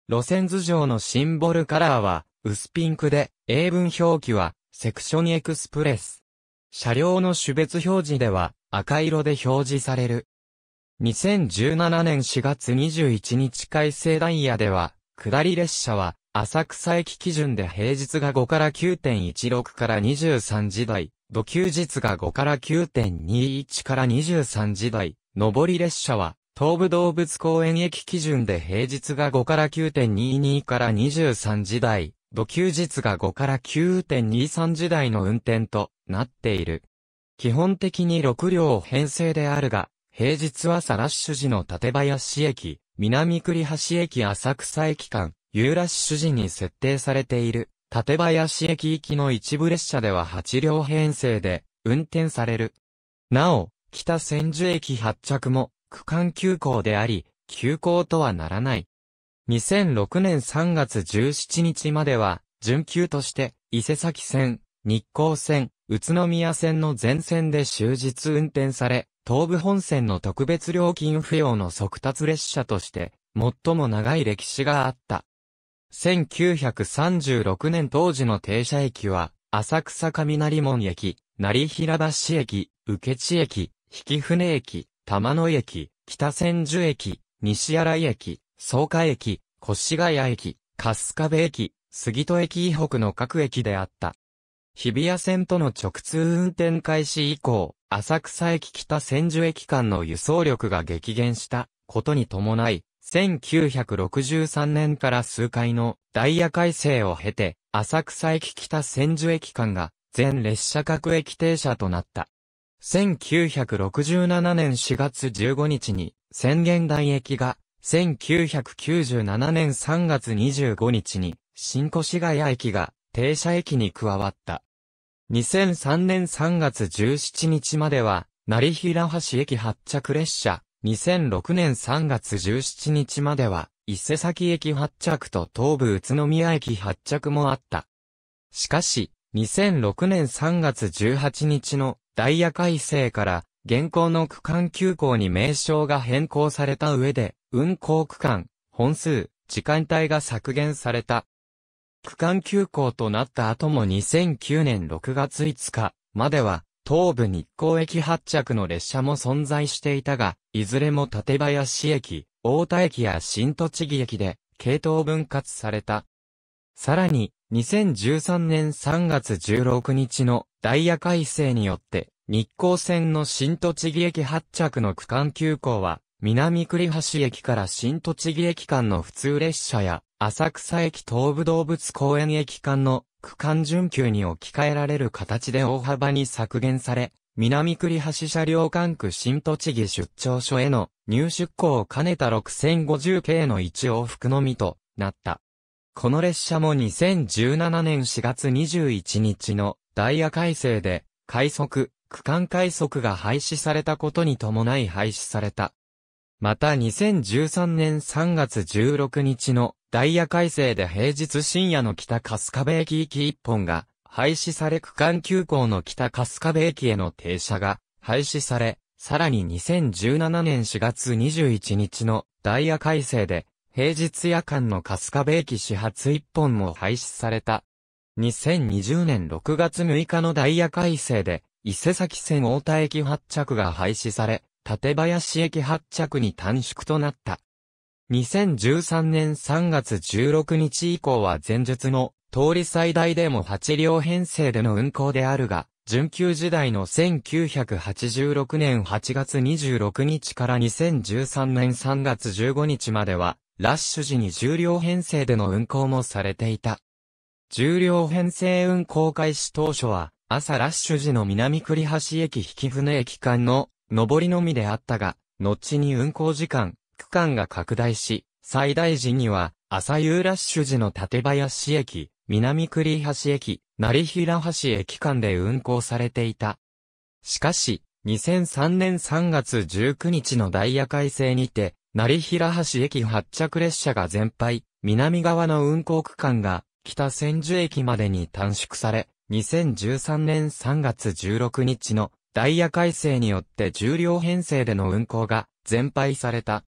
路線図上のシンボルカラーは、薄ピンクで、英文表記は、セクションエクスプレス。車両の種別表示では、赤色で表示される。2017年4月21日改正ダイヤでは、下り列車は、浅草駅基準で平日が5から9.16から23時台、土休日が5から9.21から23時台、上り列車は、東武動物公園駅基準で平日が5から9.22から23時台、土休日が5から9.23時台の運転となっている。基本的に6両編成であるが、平日はサラッシュ時の館林駅、南栗橋駅浅草駅間、ユーラッシュ時に設定されている、館林駅行きの一部列車では8両編成で運転される。なお、北千住駅発着も区間急行であり、急行とはならない。2006年3月17日までは、準急として、伊勢崎線、日光線、宇都宮線の全線で終日運転され、東武本線の特別料金不要の速達列車として、最も長い歴史があった。1936年当時の停車駅は、浅草雷門駅、成平橋駅、受地駅、引船駅、玉野駅、北千住駅、西新井駅、草加駅、越谷駅、春日部駅、杉戸駅以北の各駅であった。日比谷線との直通運転開始以降、浅草駅北千住駅間の輸送力が激減したことに伴い、1963年から数回のダイヤ改正を経て、浅草駅北千住駅間が全列車各駅停車となった。1967年4月15日に、宣言台駅が1997年3月25日に、新越谷駅が停車駅に加わった。2003年3月17日までは、成平橋駅発着列車、2006年3月17日までは、伊勢崎駅発着と東武宇都宮駅発着もあった。しかし、2006年3月18日のダイヤ改正から現行の区間急行に名称が変更された上で、運行区間、本数、時間帯が削減された。区間休校となった後も2009年6月5日までは、東武日光駅発着の列車も存在していたが、いずれも立林駅、大田駅や新栃木駅で、系統分割された。さらに、2013年3月16日のダイヤ改正によって、日光線の新栃木駅発着の区間急行は、南栗橋駅から新栃木駅間の普通列車や、浅草駅東武動物公園駅間の区間準急に置き換えられる形で大幅に削減され、南栗橋車両管区新栃木出張所への入出港を兼ねた6050系の1往復のみとなった。この列車も2017年4月21日のダイヤ改正で、快速、区間快速が廃止されたことに伴い廃止された。また2013年3月16日のダイヤ改正で平日深夜の北春日部駅行き1本が廃止され区間急行の北春日部駅への停車が廃止され、さらに2017年4月21日のダイヤ改正で平日夜間の春日部駅始発1本も廃止された。2020年6月6日のダイヤ改正で伊勢崎線大田駅発着が廃止され、館林駅発着に短縮となった。2013年3月16日以降は前述の通り最大でも8両編成での運行であるが、準急時代の1986年8月26日から2013年3月15日までは、ラッシュ時に10両編成での運行もされていた。10両編成運行開始当初は、朝ラッシュ時の南栗橋駅引船駅間の上りのみであったが、後に運行時間、区間が拡大し、最大時には朝夕ラッシュ時の立林駅、南栗橋駅、成平橋駅間で運行されていた。しかし、2003年3月19日のダイヤ改正にて、成平橋駅発着列車が全廃、南側の運行区間が北千住駅までに短縮され、2013年3月16日のダイヤ改正によって重量編成での運行が全廃された。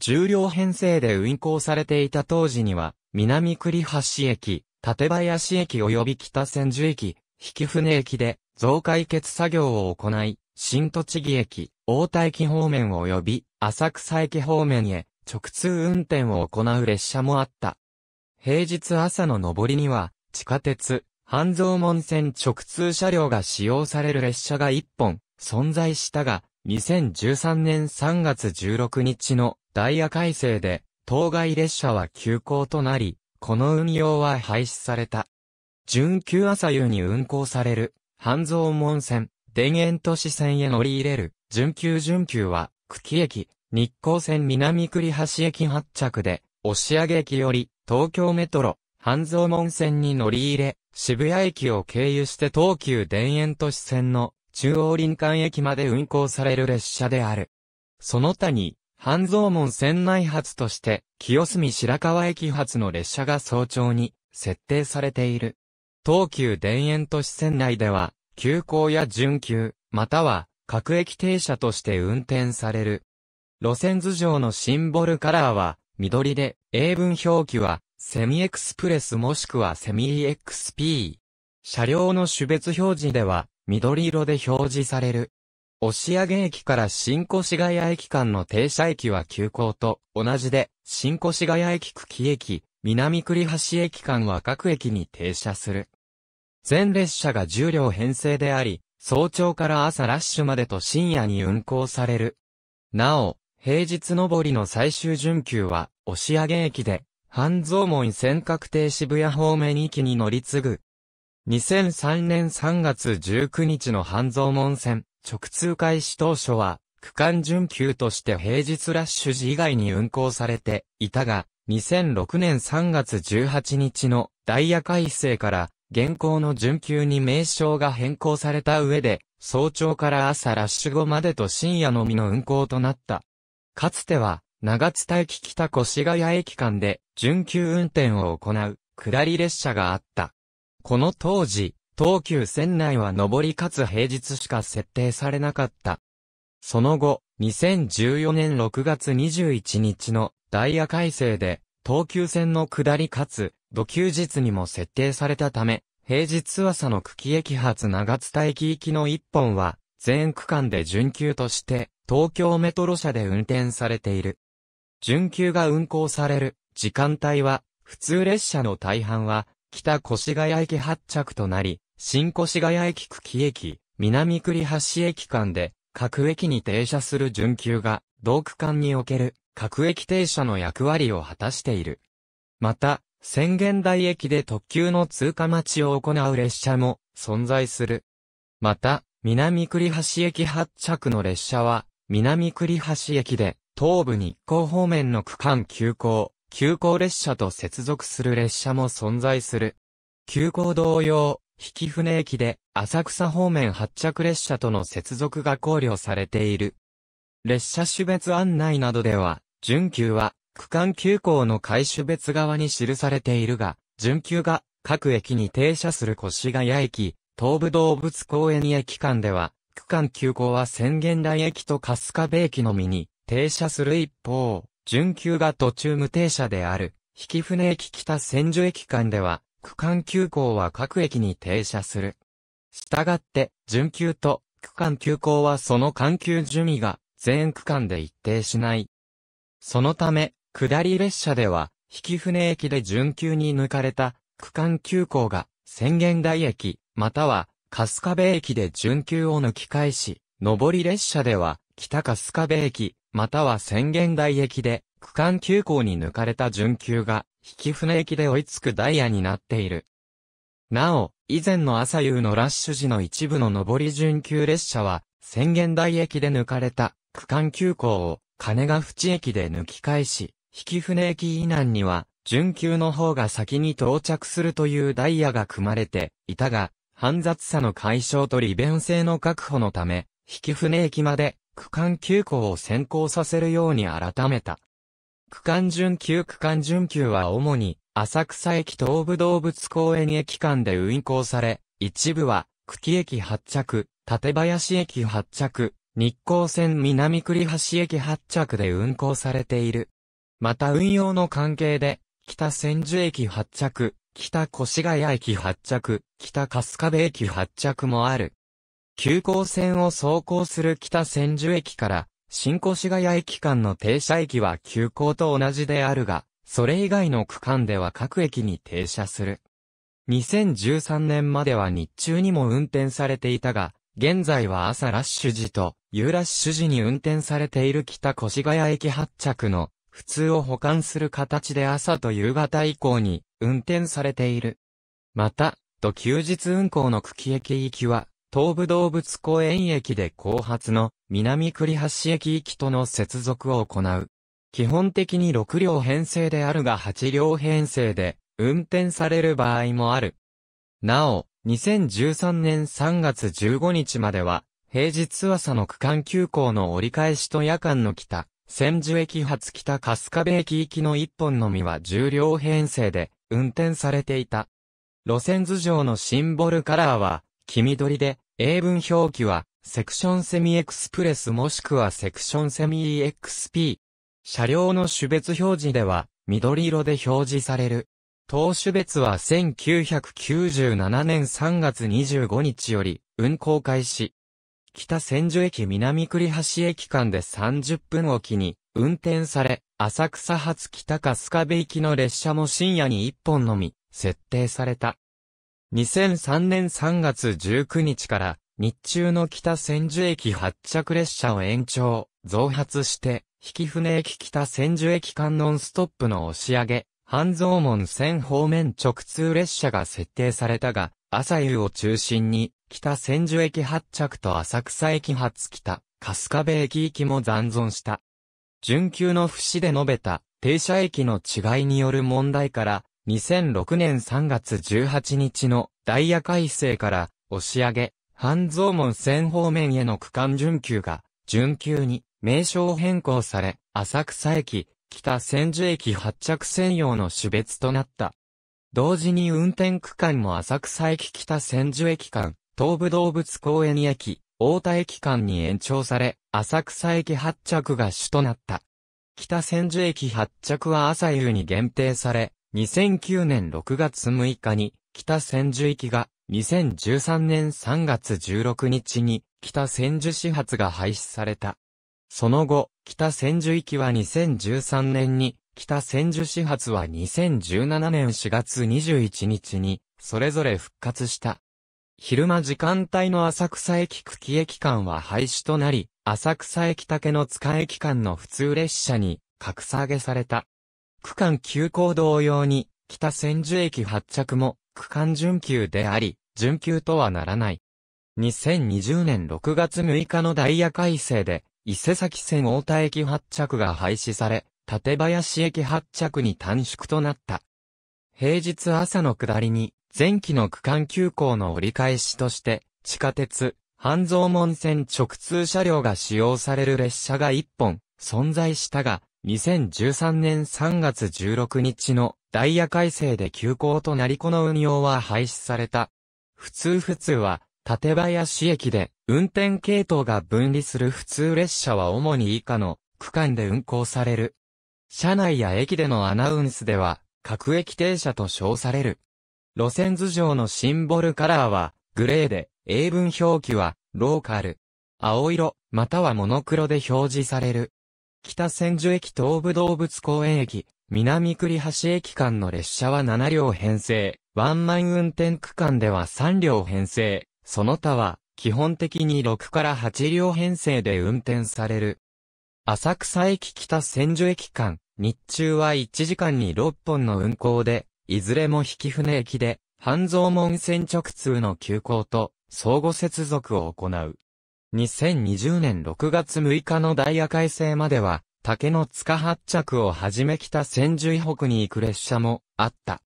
重量編成で運行されていた当時には、南栗橋駅、縦林駅及び北千住駅、引船駅で増解決作業を行い、新栃木駅、大田駅方面及び浅草駅方面へ直通運転を行う列車もあった。平日朝の上りには、地下鉄、半蔵門線直通車両が使用される列車が1本存在したが、2013年3月16日のダイヤ改正で、当該列車は休校となり、この運用は廃止された。準急朝夕に運行される、半蔵門線、田園都市線へ乗り入れる、準急準急は、久喜駅、日光線南栗橋駅発着で、押上駅より、東京メトロ、半蔵門線に乗り入れ、渋谷駅を経由して東急田園都市線の中央林間駅まで運行される列車である。その他に、半蔵門線内発として、清澄白河駅発の列車が早朝に設定されている。東急田園都市線内では、急行や準急、または各駅停車として運転される。路線図上のシンボルカラーは緑で、英文表記はセミエクスプレスもしくはセミ EXP。車両の種別表示では、緑色で表示される。押上駅から新越谷駅間の停車駅は急行と同じで、新越谷駅久喜駅、南栗橋駅間は各駅に停車する。全列車が重量両編成であり、早朝から朝ラッシュまでと深夜に運行される。なお、平日上りの最終準急は、押上駅で、半蔵門線確定渋谷方面行きに乗り継ぐ。2003年3月19日の半蔵門線、直通開始当初は、区間準急として平日ラッシュ時以外に運行されていたが、2006年3月18日のダイヤ改正から、現行の準急に名称が変更された上で、早朝から朝ラッシュ後までと深夜のみの運行となった。かつては、長津田駅北越谷駅間で、準急運転を行う、下り列車があった。この当時、東急線内は上りかつ平日しか設定されなかった。その後、2014年6月21日のダイヤ改正で、東急線の下りかつ、土休日にも設定されたため、平日朝の久喜駅発長津田駅行きの一本は、全区間で準急として、東京メトロ車で運転されている。準急が運行される時間帯は、普通列車の大半は、北越谷駅発着となり、新越谷駅久喜駅、南栗橋駅間で、各駅に停車する準急が、同区間における各駅停車の役割を果たしている。また、宣言台駅で特急の通過待ちを行う列車も存在する。また、南栗橋駅発着の列車は、南栗橋駅で東武日光方面の区間急行、急行列車と接続する列車も存在する。急行同様、引船駅で浅草方面発着列車との接続が考慮されている。列車種別案内などでは、準急は区間急行の回種別側に記されているが、準急が各駅に停車する越谷駅、東武動物公園駅間では、区間急行は宣言台駅と春日部駅のみに停車する一方、準急が途中無停車である、引船駅北千住駅間では、区間急行は各駅に停車する。したがって、準急と区間急行はその緩急順位が全区間で一定しない。そのため、下り列車では、引船駅で準急に抜かれた区間急行が宣言台駅、または春日部駅で準急を抜き返し、上り列車では北すかべ駅、または宣言台駅で、区間急行に抜かれた準急が、引船駅で追いつくダイヤになっている。なお、以前の朝夕のラッシュ時の一部の上り準急列車は、宣言台駅で抜かれた区間急行を、金ヶ淵駅で抜き返し、引船駅以南には、準急の方が先に到着するというダイヤが組まれていたが、煩雑さの解消と利便性の確保のため、引船駅まで区間急校を先行させるように改めた。区間準急区間準急は主に浅草駅東武動物公園駅間で運行され、一部は久喜駅発着、館林駅発着、日光線南栗橋駅発着で運行されている。また運用の関係で、北千住駅発着、北越谷駅発着、北春日部駅発着もある。急行線を走行する北千住駅から、新越谷駅間の停車駅は急行と同じであるが、それ以外の区間では各駅に停車する。2013年までは日中にも運転されていたが、現在は朝ラッシュ時と夕ラッシュ時に運転されている北越谷駅発着の普通を保管する形で朝と夕方以降に運転されている。また、と休日運行の久喜駅行きは東武動物公園駅で後発の南栗橋駅行きとの接続を行う。基本的に6両編成であるが8両編成で運転される場合もある。なお、2013年3月15日までは、平日朝の区間急行の折り返しと夜間の北、千住駅発北春日部駅行きの1本のみは10両編成で運転されていた。路線図上のシンボルカラーは、黄緑で、英文表記は、セクションセミエクスプレスもしくはセクションセミ EXP。車両の種別表示では、緑色で表示される。当種別は1997年3月25日より運行開始。北千住駅南栗橋駅間で30分おきに運転され、浅草発北かすかべ行きの列車も深夜に1本のみ設定された。2003年3月19日から日中の北千住駅発着列車を延長、増発して、引船駅北千住駅間ノンストップの押し上げ、半蔵門線方面直通列車が設定されたが、朝夕を中心に、北千住駅発着と浅草駅発北、春日部駅行きも残存した。準急の節で述べた、停車駅の違いによる問題から、2006年3月18日のダイヤ改正から押し上げ、半蔵門線方面への区間準急が、準急に名称変更され、浅草駅、北千住駅発着専用の種別となった。同時に運転区間も浅草駅北千住駅間、東武動物公園駅、大田駅間に延長され、浅草駅発着が主となった。北千住駅発着は朝夕に限定され、2009年6月6日に北千住行きが、2013年3月16日に北千住始発が廃止された。その後、北千住行きは2013年に、北千住始発は2017年4月21日に、それぞれ復活した。昼間時間帯の浅草駅久喜駅間は廃止となり、浅草駅竹の塚駅間の普通列車に格下げされた。区間急行同様に、北千住駅発着も区間準急であり、準急とはならない。2020年6月6日のダイヤ改正で、伊勢崎線大田駅発着が廃止され、館林駅発着に短縮となった。平日朝の下りに、前期の区間急行の折り返しとして、地下鉄、半蔵門線直通車両が使用される列車が1本存在したが、2013年3月16日のダイヤ改正で休校となりこの運用は廃止された。普通普通は、館林駅で運転系統が分離する普通列車は主に以下の区間で運行される。車内や駅でのアナウンスでは、各駅停車と称される。路線図上のシンボルカラーは、グレーで、英文表記は、ローカル。青色、またはモノクロで表示される。北千住駅東武動物公園駅、南栗橋駅間の列車は7両編成、ワンマン運転区間では3両編成、その他は、基本的に6から8両編成で運転される。浅草駅北千住駅間、日中は1時間に6本の運行で、いずれも引船駅で、半蔵門線直通の急行と、相互接続を行う。2020年6月6日のダイヤ改正までは、竹の塚発着をはじめ北千住北に行く列車もあった。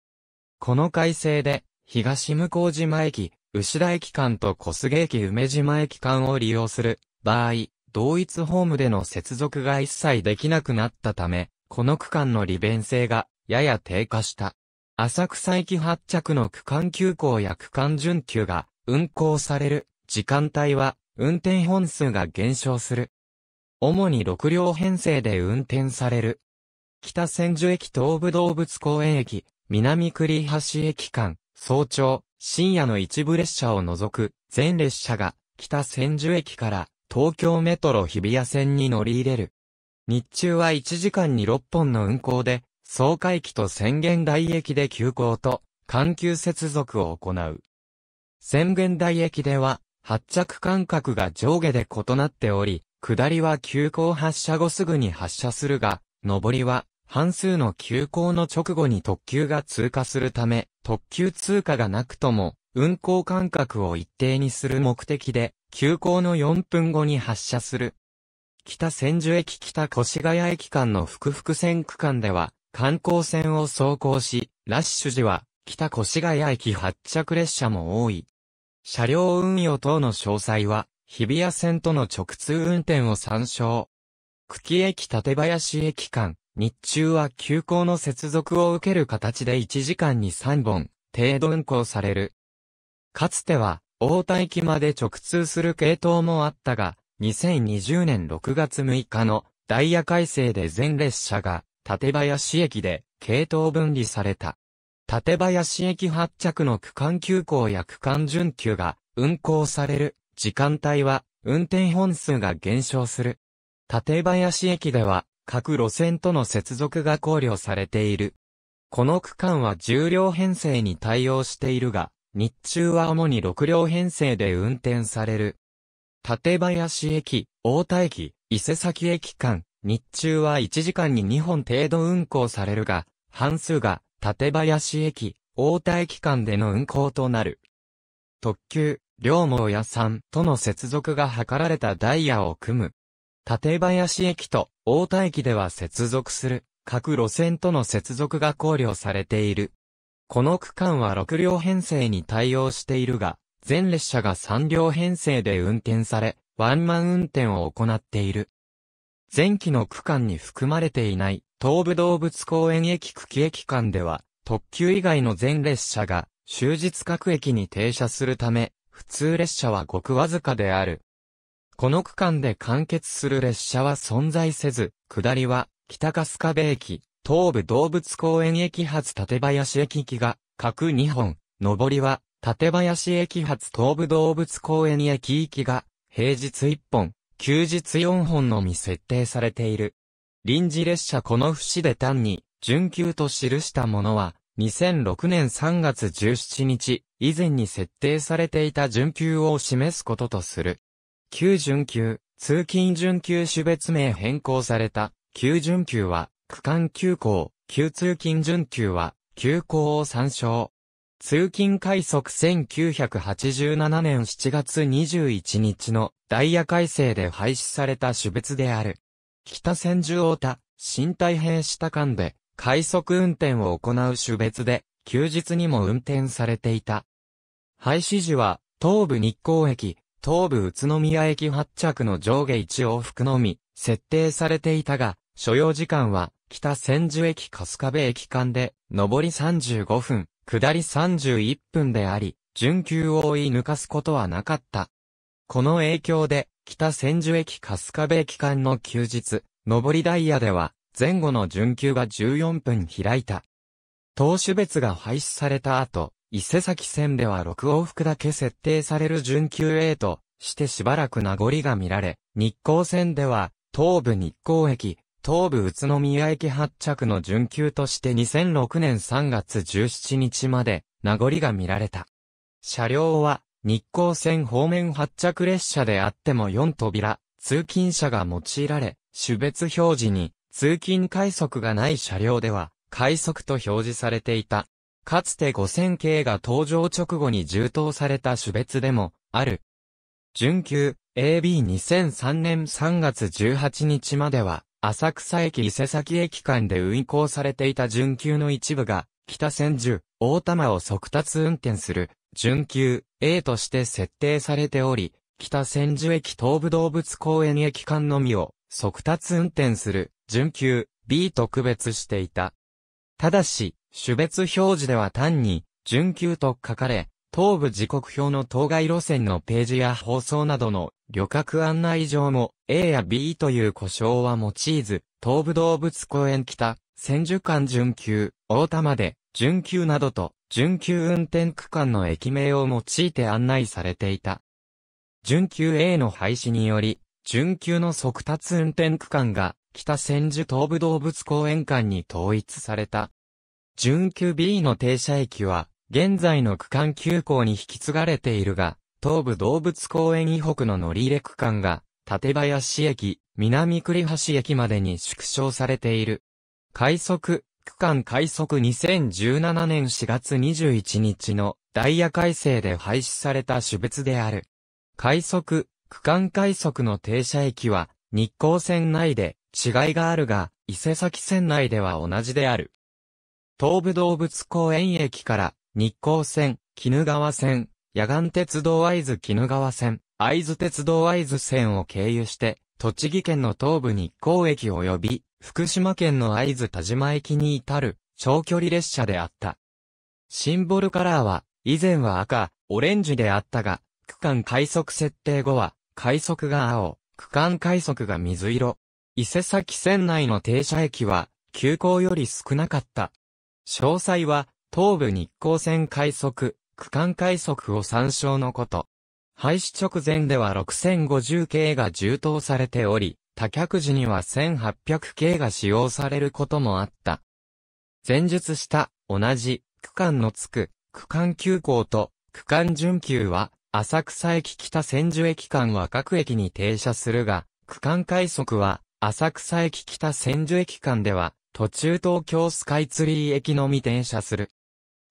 この改正で、東向島駅、牛田駅間と小菅駅梅島駅間を利用する場合、同一ホームでの接続が一切できなくなったため、この区間の利便性がやや低下した。浅草駅発着の区間急行や区間準急が運行される時間帯は運転本数が減少する。主に6両編成で運転される。北千住駅東武動物公園駅、南栗橋駅間、早朝、深夜の一部列車を除く、全列車が、北千住駅から、東京メトロ日比谷線に乗り入れる。日中は1時間に6本の運行で、総会期と宣言台駅で急行と、環球接続を行う。宣言台駅では、発着間隔が上下で異なっており、下りは急行発車後すぐに発車するが、上りは半数の急行の直後に特急が通過するため、特急通過がなくとも、運行間隔を一定にする目的で、急行の4分後に発車する。北千住駅北越谷駅間の複々線区間では、観光線を走行し、ラッシュ時は、北越谷駅発着列車も多い。車両運用等の詳細は、日比谷線との直通運転を参照。久喜駅館林駅間、日中は急行の接続を受ける形で1時間に3本、程度運行される。かつては、大田駅まで直通する系統もあったが、2020年6月6日のダイヤ改正で全列車が、館林駅で系統分離された。館林駅発着の区間急行や区間準急が運行される時間帯は運転本数が減少する。館林駅では各路線との接続が考慮されている。この区間は10両編成に対応しているが、日中は主に6両編成で運転される。館林駅、大田駅、伊勢崎駅間、日中は1時間に2本程度運行されるが、半数が館林駅、大田駅間での運行となる。特急、両毛屋さんとの接続が図られたダイヤを組む。館林駅と大田駅では接続する各路線との接続が考慮されている。この区間は6両編成に対応しているが、全列車が3両編成で運転され、ワンマン運転を行っている。前期の区間に含まれていない東武動物公園駅久喜駅間では、特急以外の全列車が、終日各駅に停車するため、普通列車はごくわずかである。この区間で完結する列車は存在せず、下りは、北春日部駅、東武動物公園駅発立林駅行きが、各2本、上りは、立林駅発東武動物公園駅行きが、平日1本、休日4本のみ設定されている。臨時列車この節で単に、準急と記したものは、2006年3月17日、以前に設定されていた準急を示すこととする。旧準急、通勤準急種別名変更された、旧準急は、区間急行、旧通勤準急は、急行を参照。通勤快速1987年7月21日のダイヤ改正で廃止された種別である。北千住大田、新太平下間で、快速運転を行う種別で、休日にも運転されていた。廃止時は、東武日光駅、東武宇都宮駅発着の上下一往復のみ、設定されていたが、所要時間は、北千住駅春日部駅間で、上り35分、下り31分であり、準急を追い抜かすことはなかった。この影響で、北千住駅春日部駅間の休日、上りダイヤでは、前後の準急が14分開いた。投手別が廃止された後、伊勢崎線では6往復だけ設定される準急 A としてしばらく名残が見られ、日光線では、東武日光駅、東武宇都宮駅発着の準急として2006年3月17日まで名残が見られた。車両は日光線方面発着列車であっても4扉、通勤車が用いられ、種別表示に、通勤快速がない車両では、快速と表示されていた。かつて5000系が登場直後に充当された種別でも、ある。準急、AB2003 年3月18日までは、浅草駅伊勢崎駅間で運行されていた準急の一部が、北千住、大玉を速達運転する、準急 A として設定されており、北千住駅東武動物公園駅間のみを速達運転する準急 B と区別していた。ただし、種別表示では単に準急と書かれ、東部時刻表の当該路線のページや放送などの旅客案内上も A や B という故障は用いず、東武動物公園北、千住間準急、大田まで準急などと、準急運転区間の駅名を用いて案内されていた。準急 A の廃止により、準急の速達運転区間が、北千住東武動物公園間に統一された。準急 B の停車駅は、現在の区間急行に引き継がれているが、東武動物公園以北の乗り入れ区間が、館林駅、南栗橋駅までに縮小されている。快速、区間快速2017年4月21日のダイヤ改正で廃止された種別である。快速、区間快速の停車駅は日光線内で違いがあるが、伊勢崎線内では同じである。東武動物公園駅から日光線、絹川線、野岸鉄道図鬼絹川線、合図鉄道合図線を経由して、栃木県の東部日光駅及び、福島県の会津田島駅に至る、長距離列車であった。シンボルカラーは、以前は赤、オレンジであったが、区間快速設定後は、快速が青、区間快速が水色。伊勢崎線内の停車駅は、急行より少なかった。詳細は、東武日光線快速、区間快速を参照のこと。廃止直前では6050系が充当されており、多脚時には1800系が使用されることもあった。前述した同じ区間のつく区間急行と区間準急は浅草駅北千住駅間は各駅に停車するが、区間快速は浅草駅北千住駅間では途中東京スカイツリー駅のみ停車する。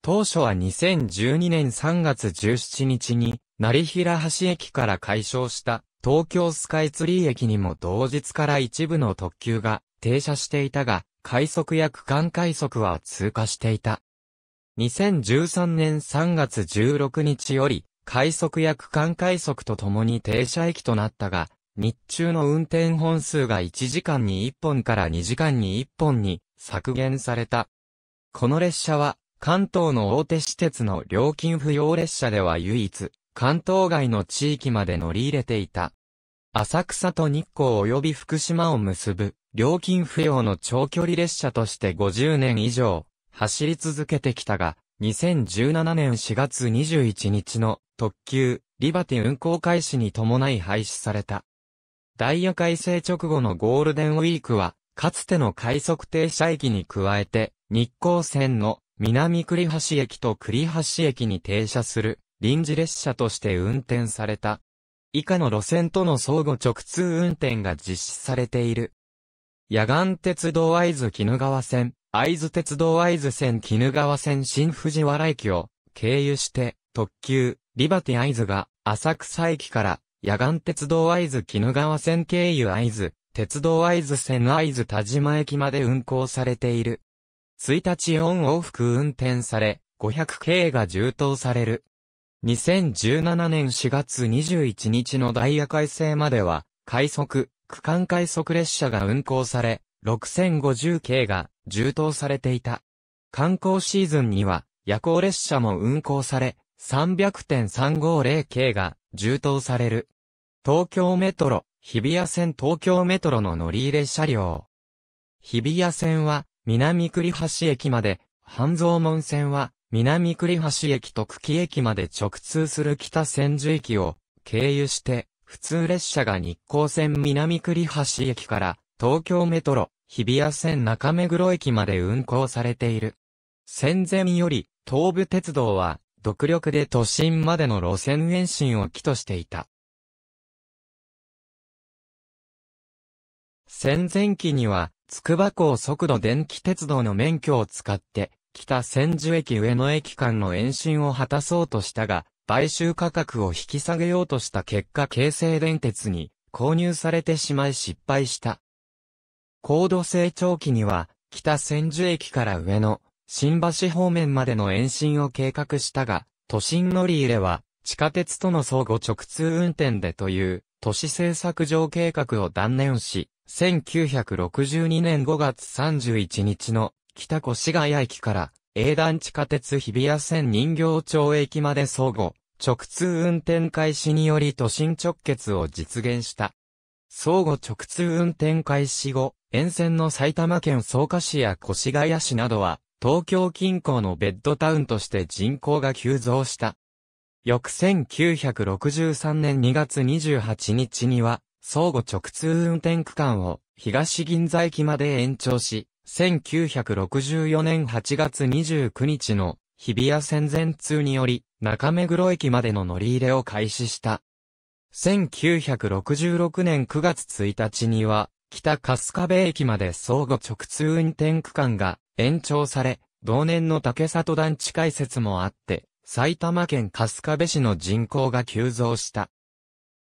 当初は2012年3月17日に成平橋駅から解消した東京スカイツリー駅にも同日から一部の特急が停車していたが、快速や区間快速は通過していた。2013年3月16日より、快速や区間快速とともに停車駅となったが、日中の運転本数が1時間に1本から2時間に1本に削減された。この列車は、関東の大手私鉄の料金不要列車では唯一、関東外の地域まで乗り入れていた。浅草と日光及び福島を結ぶ、料金不要の長距離列車として50年以上、走り続けてきたが、2017年4月21日の特急、リバティ運行開始に伴い廃止された。ダイヤ改正直後のゴールデンウィークは、かつての快速停車駅に加えて、日光線の南栗橋駅と栗橋駅に停車する臨時列車として運転された。以下の路線との相互直通運転が実施されている。野岩鉄道合図絹川線、合図鉄道合図線絹川線新藤原駅を経由して特急リバティ合図が浅草駅から野岩鉄道合図絹川線経由合図鉄道合図線合図田島駅まで運行されている。1日4往復運転され、500系が充当される。2017年4月21日のダイヤ改正までは、快速、区間快速列車が運行され、6050系が充当されていた。観光シーズンには、夜行列車も運行され、300.350系が充当される。東京メトロ、日比谷線東京メトロの乗り入れ車両。日比谷線は、南栗橋駅まで、半蔵門線は、南栗橋駅と久喜駅まで直通する北千住駅を経由して、普通列車が日光線南栗橋駅から東京メトロ日比谷線中目黒駅まで運行されている。戦前より東武鉄道は独力で都心までの路線延伸を起としていた。戦前期には、筑波港速度電気鉄道の免許を使って、北千住駅上野駅間の延伸を果たそうとしたが、買収価格を引き下げようとした結果京成電鉄に購入されてしまい失敗した。高度成長期には、北千住駅から上野、新橋方面までの延伸を計画したが、都心乗り入れは、地下鉄との相互直通運転でという、都市政策上計画を断念し、1962年5月31日の北越谷駅から、営団地下鉄日比谷線人形町駅まで相互、直通運転開始により都心直結を実現した。相互直通運転開始後、沿線の埼玉県草加市や越谷市などは、東京近郊のベッドタウンとして人口が急増した。翌1963年2月28日には、相互直通運転区間を東銀座駅まで延長し、1964年8月29日の日比谷線全通により中目黒駅までの乗り入れを開始した。1966年9月1日には北春日部駅まで相互直通運転区間が延長され、同年の竹里団地開設もあって、埼玉県春日部市の人口が急増した。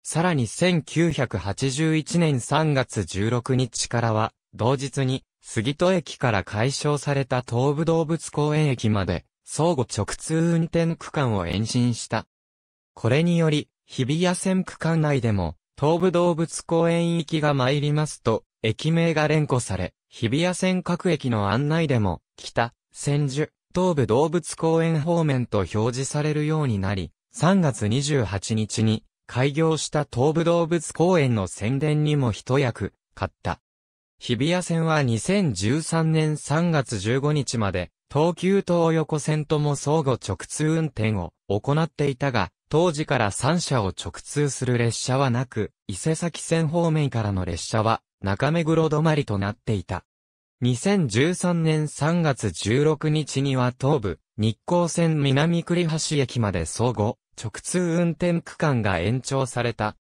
さらに1981年3月16日からは、同日に、杉戸駅から解消された東武動物公園駅まで、相互直通運転区間を延伸した。これにより、日比谷線区間内でも、東武動物公園行きが参りますと、駅名が連呼され、日比谷線各駅の案内でも、北、千住、東武動物公園方面と表示されるようになり、3月28日に開業した東武動物公園の宣伝にも一役買った。日比谷線は2013年3月15日まで、東急東横線とも相互直通運転を行っていたが、当時から3社を直通する列車はなく、伊勢崎線方面からの列車は中目黒止まりとなっていた。2013年3月16日には東武、日光線南栗橋駅まで相互、直通運転区間が延長された。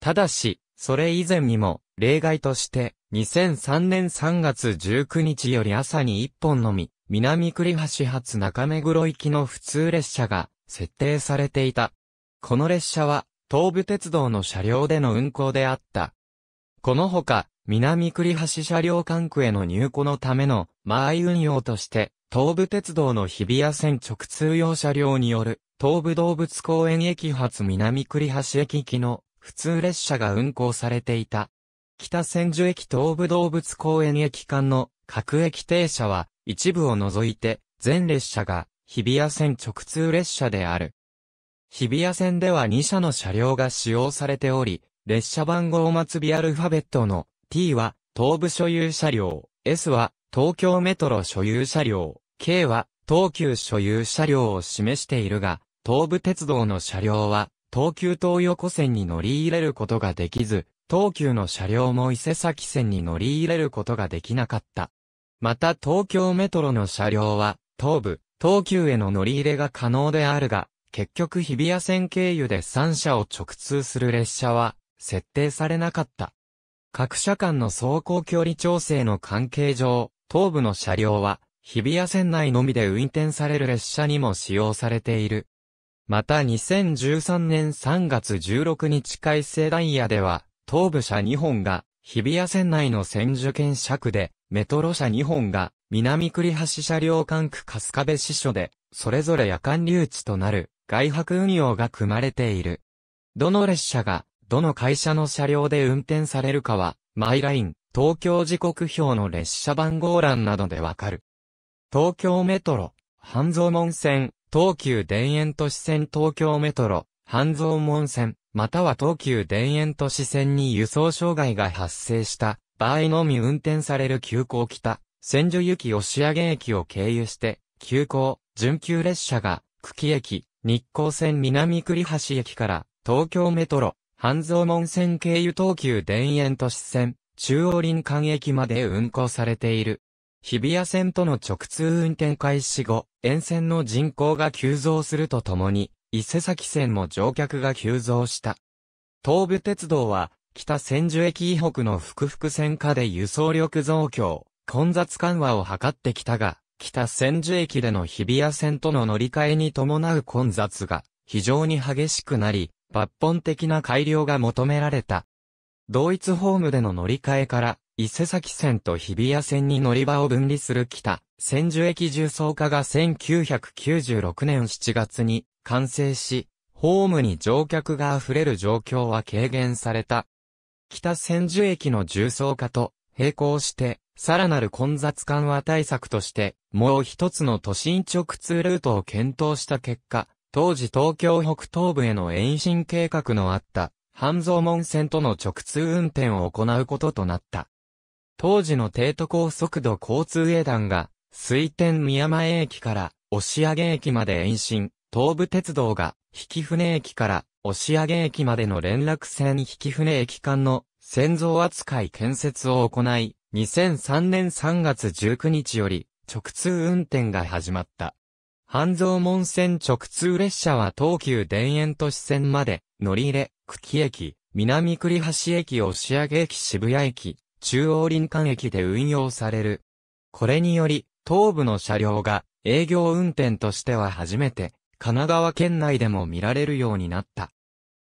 ただし、それ以前にも、例外として、2003年3月19日より朝に1本のみ、南栗橋発中目黒行きの普通列車が設定されていた。この列車は東武鉄道の車両での運行であった。このほか、南栗橋車両管区への入庫のための間合い運用として、東武鉄道の日比谷線直通用車両による東武動物公園駅発南栗橋駅行きの普通列車が運行されていた。北千住駅東武動物公園駅間の各駅停車は一部を除いて全列車が日比谷線直通列車である。日比谷線では2社の車両が使用されており、列車番号末尾アルファベットの T は東武所有車両、S は東京メトロ所有車両、K は東急所有車両を示しているが、東武鉄道の車両は東急東横線に乗り入れることができず、東急の車両も伊勢崎線に乗り入れることができなかった。また東京メトロの車両は、東部、東急への乗り入れが可能であるが、結局日比谷線経由で3車を直通する列車は、設定されなかった。各車間の走行距離調整の関係上、東部の車両は、日比谷線内のみで運転される列車にも使用されている。また2013年3月16日改正ダイヤでは、東部車2本が日比谷線内の千住県尺で、メトロ車2本が南栗橋車両管区春日部支所で、それぞれ夜間留置となる外泊運用が組まれている。どの列車が、どの会社の車両で運転されるかは、マイライン、東京時刻表の列車番号欄などでわかる。東京メトロ、半蔵門線、東急田園都市線東京メトロ、半蔵門線、または東急田園都市線に輸送障害が発生した場合のみ運転される急行北、千住行き押上駅を経由して、急行、準急列車が、久喜駅、日光線南栗橋駅から、東京メトロ、半蔵門線経由東急田園都市線、中央林間駅まで運行されている。日比谷線との直通運転開始後、沿線の人口が急増するとともに、伊勢崎線も乗客が急増した。東武鉄道は、北千住駅以北の複々線下で輸送力増強、混雑緩和を図ってきたが、北千住駅での日比谷線との乗り換えに伴う混雑が非常に激しくなり、抜本的な改良が求められた。同一ホームでの乗り換えから、伊勢崎線と日比谷線に乗り場を分離する北、千住駅重層化が1996年7月に完成し、ホームに乗客が溢れる状況は軽減された。北千住駅の重層化と並行して、さらなる混雑緩和対策として、もう一つの都心直通ルートを検討した結果、当時東京北東部への延伸計画のあった、半蔵門線との直通運転を行うこととなった。当時の低都高速度交通営団が、水天宮前駅から押上駅まで延伸、東武鉄道が、引船駅から押上駅までの連絡線引船駅間の先造扱い建設を行い、2003年3月19日より直通運転が始まった。半蔵門線直通列車は東急田園都市線まで乗り入れ、久喜駅、南栗橋駅押上駅渋谷駅、中央林間駅で運用される。これにより、東部の車両が営業運転としては初めて神奈川県内でも見られるようになった。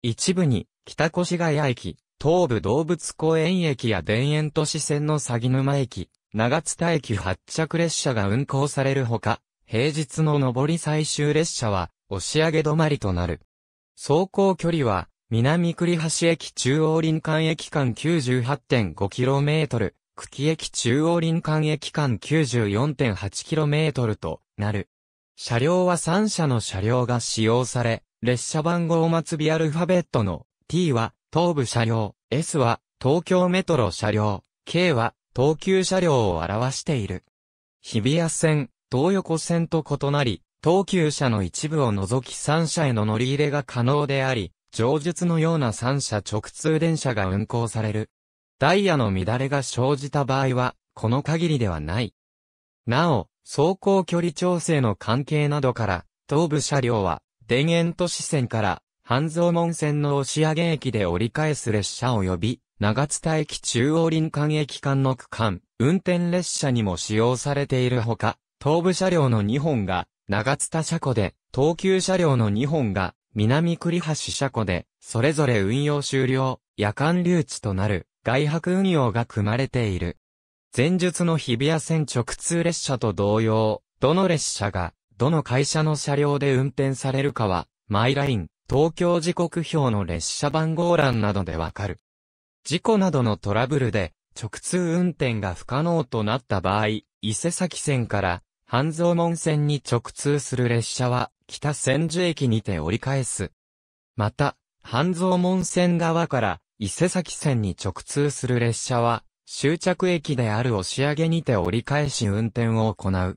一部に、北越谷駅、東武動物公園駅や田園都市線の鷺沼駅、長津田駅発着列車が運行されるほか、平日の上り最終列車は、押上止まりとなる。走行距離は、南栗橋駅中央林間駅間 98.5km、久喜駅中央林間駅間 94.8km となる。車両は3社の車両が使用され、列車番号末尾アルファベットの T は東部車両、S は東京メトロ車両、K は東急車両を表している。日比谷線、東横線と異なり、東急車の一部を除き3社への乗り入れが可能であり、上述のような3社直通電車が運行される。ダイヤの乱れが生じた場合は、この限りではない。なお、走行距離調整の関係などから、東部車両は、田園都市線から、半蔵門線の押上駅で折り返す列車及び、長津田駅中央林間駅間の区間、運転列車にも使用されているほか、東部車両の2本が、長津田車庫で、東急車両の2本が、南栗橋車庫で、それぞれ運用終了、夜間留置となる、外泊運用が組まれている。前述の日比谷線直通列車と同様、どの列車が、どの会社の車両で運転されるかは、マイライン、東京時刻表の列車番号欄などでわかる。事故などのトラブルで、直通運転が不可能となった場合、伊勢崎線から半蔵門線に直通する列車は北千住駅にて折り返す。また、半蔵門線側から伊勢崎線に直通する列車は終着駅である押上にて折り返し運転を行う。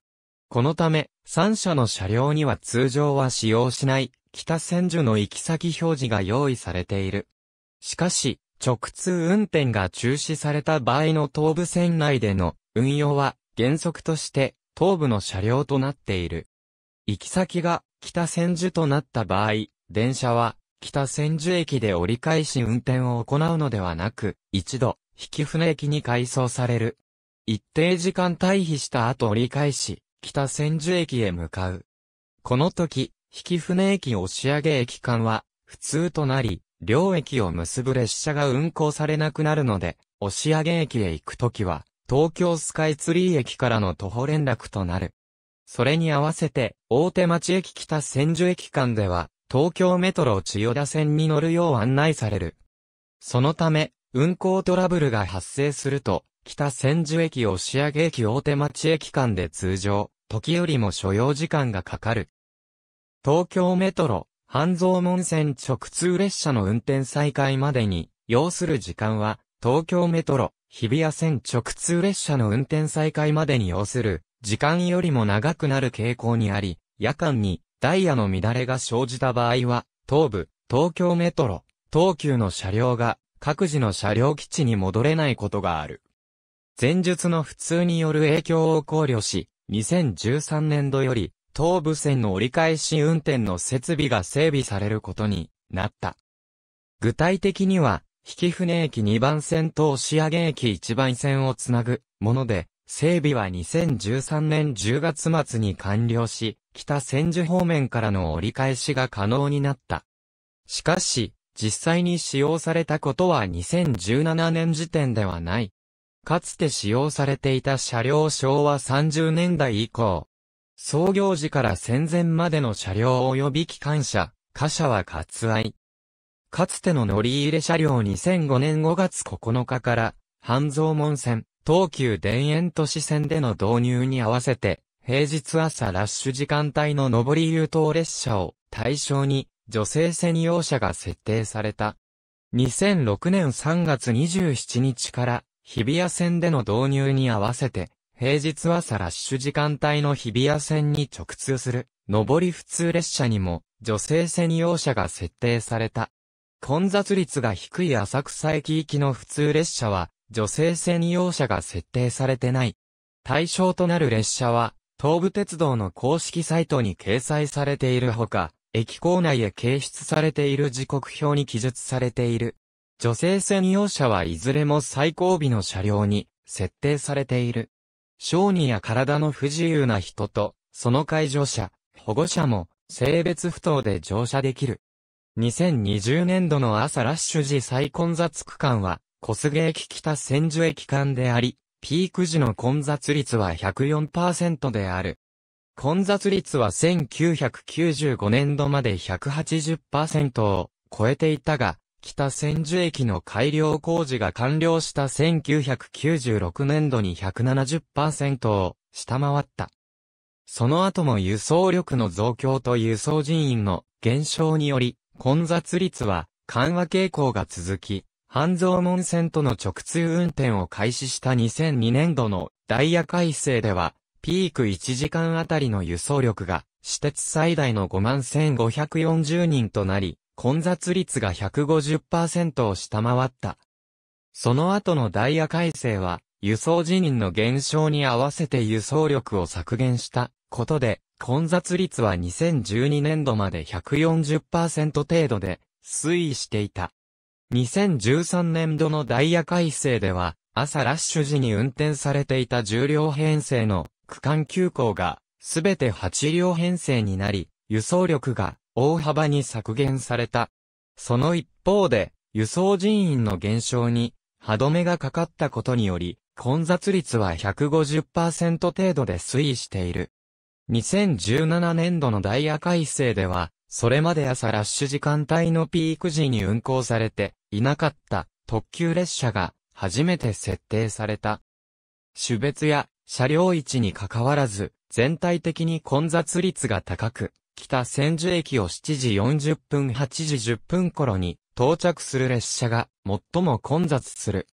このため、3社の車両には通常は使用しない、北千住の行き先表示が用意されている。しかし、直通運転が中止された場合の東武線内での運用は原則として東部の車両となっている。行き先が北千住となった場合、電車は北千住駅で折り返し運転を行うのではなく、一度引船駅に改装される。一定時間退避した後折り返し、北千住駅へ向かう。この時、引船駅押上駅間は、普通となり、両駅を結ぶ列車が運行されなくなるので、押上駅へ行くときは、東京スカイツリー駅からの徒歩連絡となる。それに合わせて、大手町駅北千住駅間では、東京メトロ千代田線に乗るよう案内される。そのため、運行トラブルが発生すると、北千住駅押上駅大手町駅間で通常、時よりも所要時間がかかる。東京メトロ、半蔵門線直通列車の運転再開までに、要する時間は、東京メトロ、日比谷線直通列車の運転再開までに要する、時間よりも長くなる傾向にあり、夜間にダイヤの乱れが生じた場合は、東部、東京メトロ、東急の車両が各自の車両基地に戻れないことがある。前述の普通による影響を考慮し、2013年度より、東武線の折り返し運転の設備が整備されることになった。具体的には、引船駅2番線と押上駅1番線をつなぐもので、整備は2013年10月末に完了し、北千住方面からの折り返しが可能になった。しかし、実際に使用されたことは2017年時点ではない。かつて使用されていた車両昭和30年代以降、創業時から戦前までの車両及び機関車、貨車は割愛。かつての乗り入れ車両2005年5月9日から、半蔵門線、東急田園都市線での導入に合わせて、平日朝ラッシュ時間帯の上り優等列車を対象に、女性専用車が設定された。2006年3月27日から日比谷線での導入に合わせて、平日朝ラッシュ時間帯の日比谷線に直通する、上り普通列車にも女性専用車が設定された。混雑率が低い浅草駅行きの普通列車は、女性専用車が設定されてない。対象となる列車は、東武鉄道の公式サイトに掲載されているほか、駅構内へ掲出されている時刻表に記述されている。女性専用車はいずれも最後尾の車両に設定されている。小児や体の不自由な人と、その介助者、保護者も性別不当で乗車できる。2020年度の朝ラッシュ時最混雑区間は、小菅駅北千住駅間であり、ピーク時の混雑率は104%である。混雑率は1995年度まで180%を超えていたが、北千住駅の改良工事が完了した1996年度に170%を下回った。その後も輸送力の増強と輸送人員の減少により、混雑率は緩和傾向が続き、半蔵門線との直通運転を開始した2002年度のダイヤ改正では、ピーク1時間あたりの輸送力が、私鉄最大の51,540人となり、混雑率が150%を下回った。その後のダイヤ改正は、輸送辞任の減少に合わせて輸送力を削減したことで、混雑率は2012年度まで140%程度で推移していた。2013年度のダイヤ改正では、朝ラッシュ時に運転されていた重量編成の区間急行が、すべて8両編成になり、輸送力が大幅に削減された。その一方で、輸送人員の減少に歯止めがかかったことにより、混雑率は150%程度で推移している。2017年度のダイヤ改正では、それまで朝ラッシュ時間帯のピーク時に運行されていなかった特急列車が初めて設定された。種別や車両位置に関わらず、全体的に混雑率が高く、北千住駅を7時40分8時10分頃に到着する列車が最も混雑する。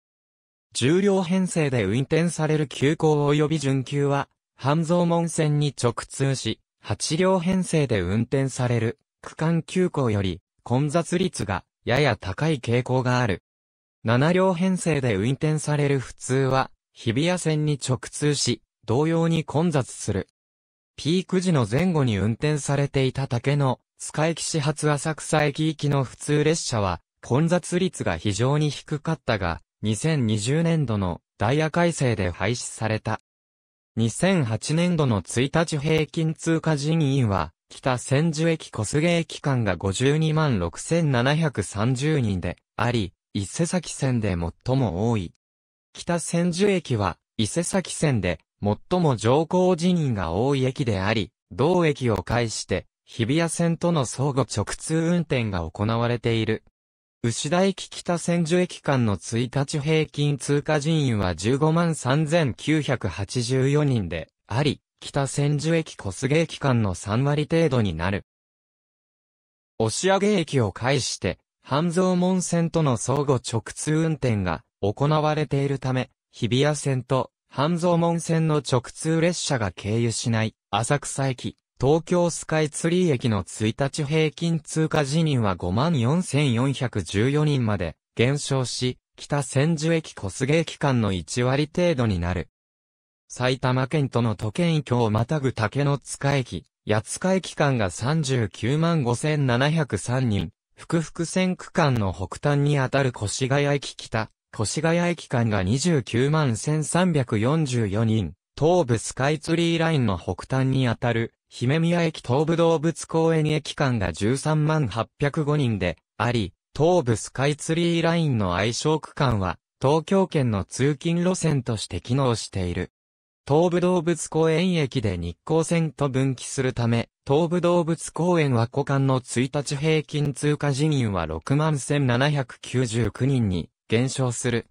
重量編成で運転される急行及び準急は、半蔵門線に直通し、8両編成で運転される区間急行より混雑率がやや高い傾向がある。7両編成で運転される普通は、日比谷線に直通し、同様に混雑する。ピーク時の前後に運転されていた竹野、塚駅始発浅草駅行きの普通列車は、混雑率が非常に低かったが、2020年度のダイヤ改正で廃止された。2008年度の1日平均通過人員は、北千住駅小菅駅間が52万6730人であり、伊勢崎線で最も多い。北千住駅は、伊勢崎線で、最も乗降人員が多い駅であり、同駅を介して、日比谷線との相互直通運転が行われている。牛田駅北千住駅間の1日平均通過人員は15万3984人で、あり、北千住駅小菅駅間の3割程度になる。押上駅を介して、半蔵門線との相互直通運転が行われているため、日比谷線と半蔵門線の直通列車が経由しない浅草駅、東京スカイツリー駅の1日平均通過時人は54,414人まで減少し、北千住駅小菅駅間の1割程度になる。埼玉県との都県域をまたぐ竹の塚駅、八塚駅間が39万5703人、福福線区間の北端にあたる越谷駅北、越谷駅間が29万1344人、東武スカイツリーラインの北端にあたる、姫宮駅東武動物公園駅間が13万805人であり、東武スカイツリーラインの愛称区間は、東京圏の通勤路線として機能している。東武動物公園駅で日光線と分岐するため、東武動物公園は股間の1日平均通過人員は61,799人に減少する。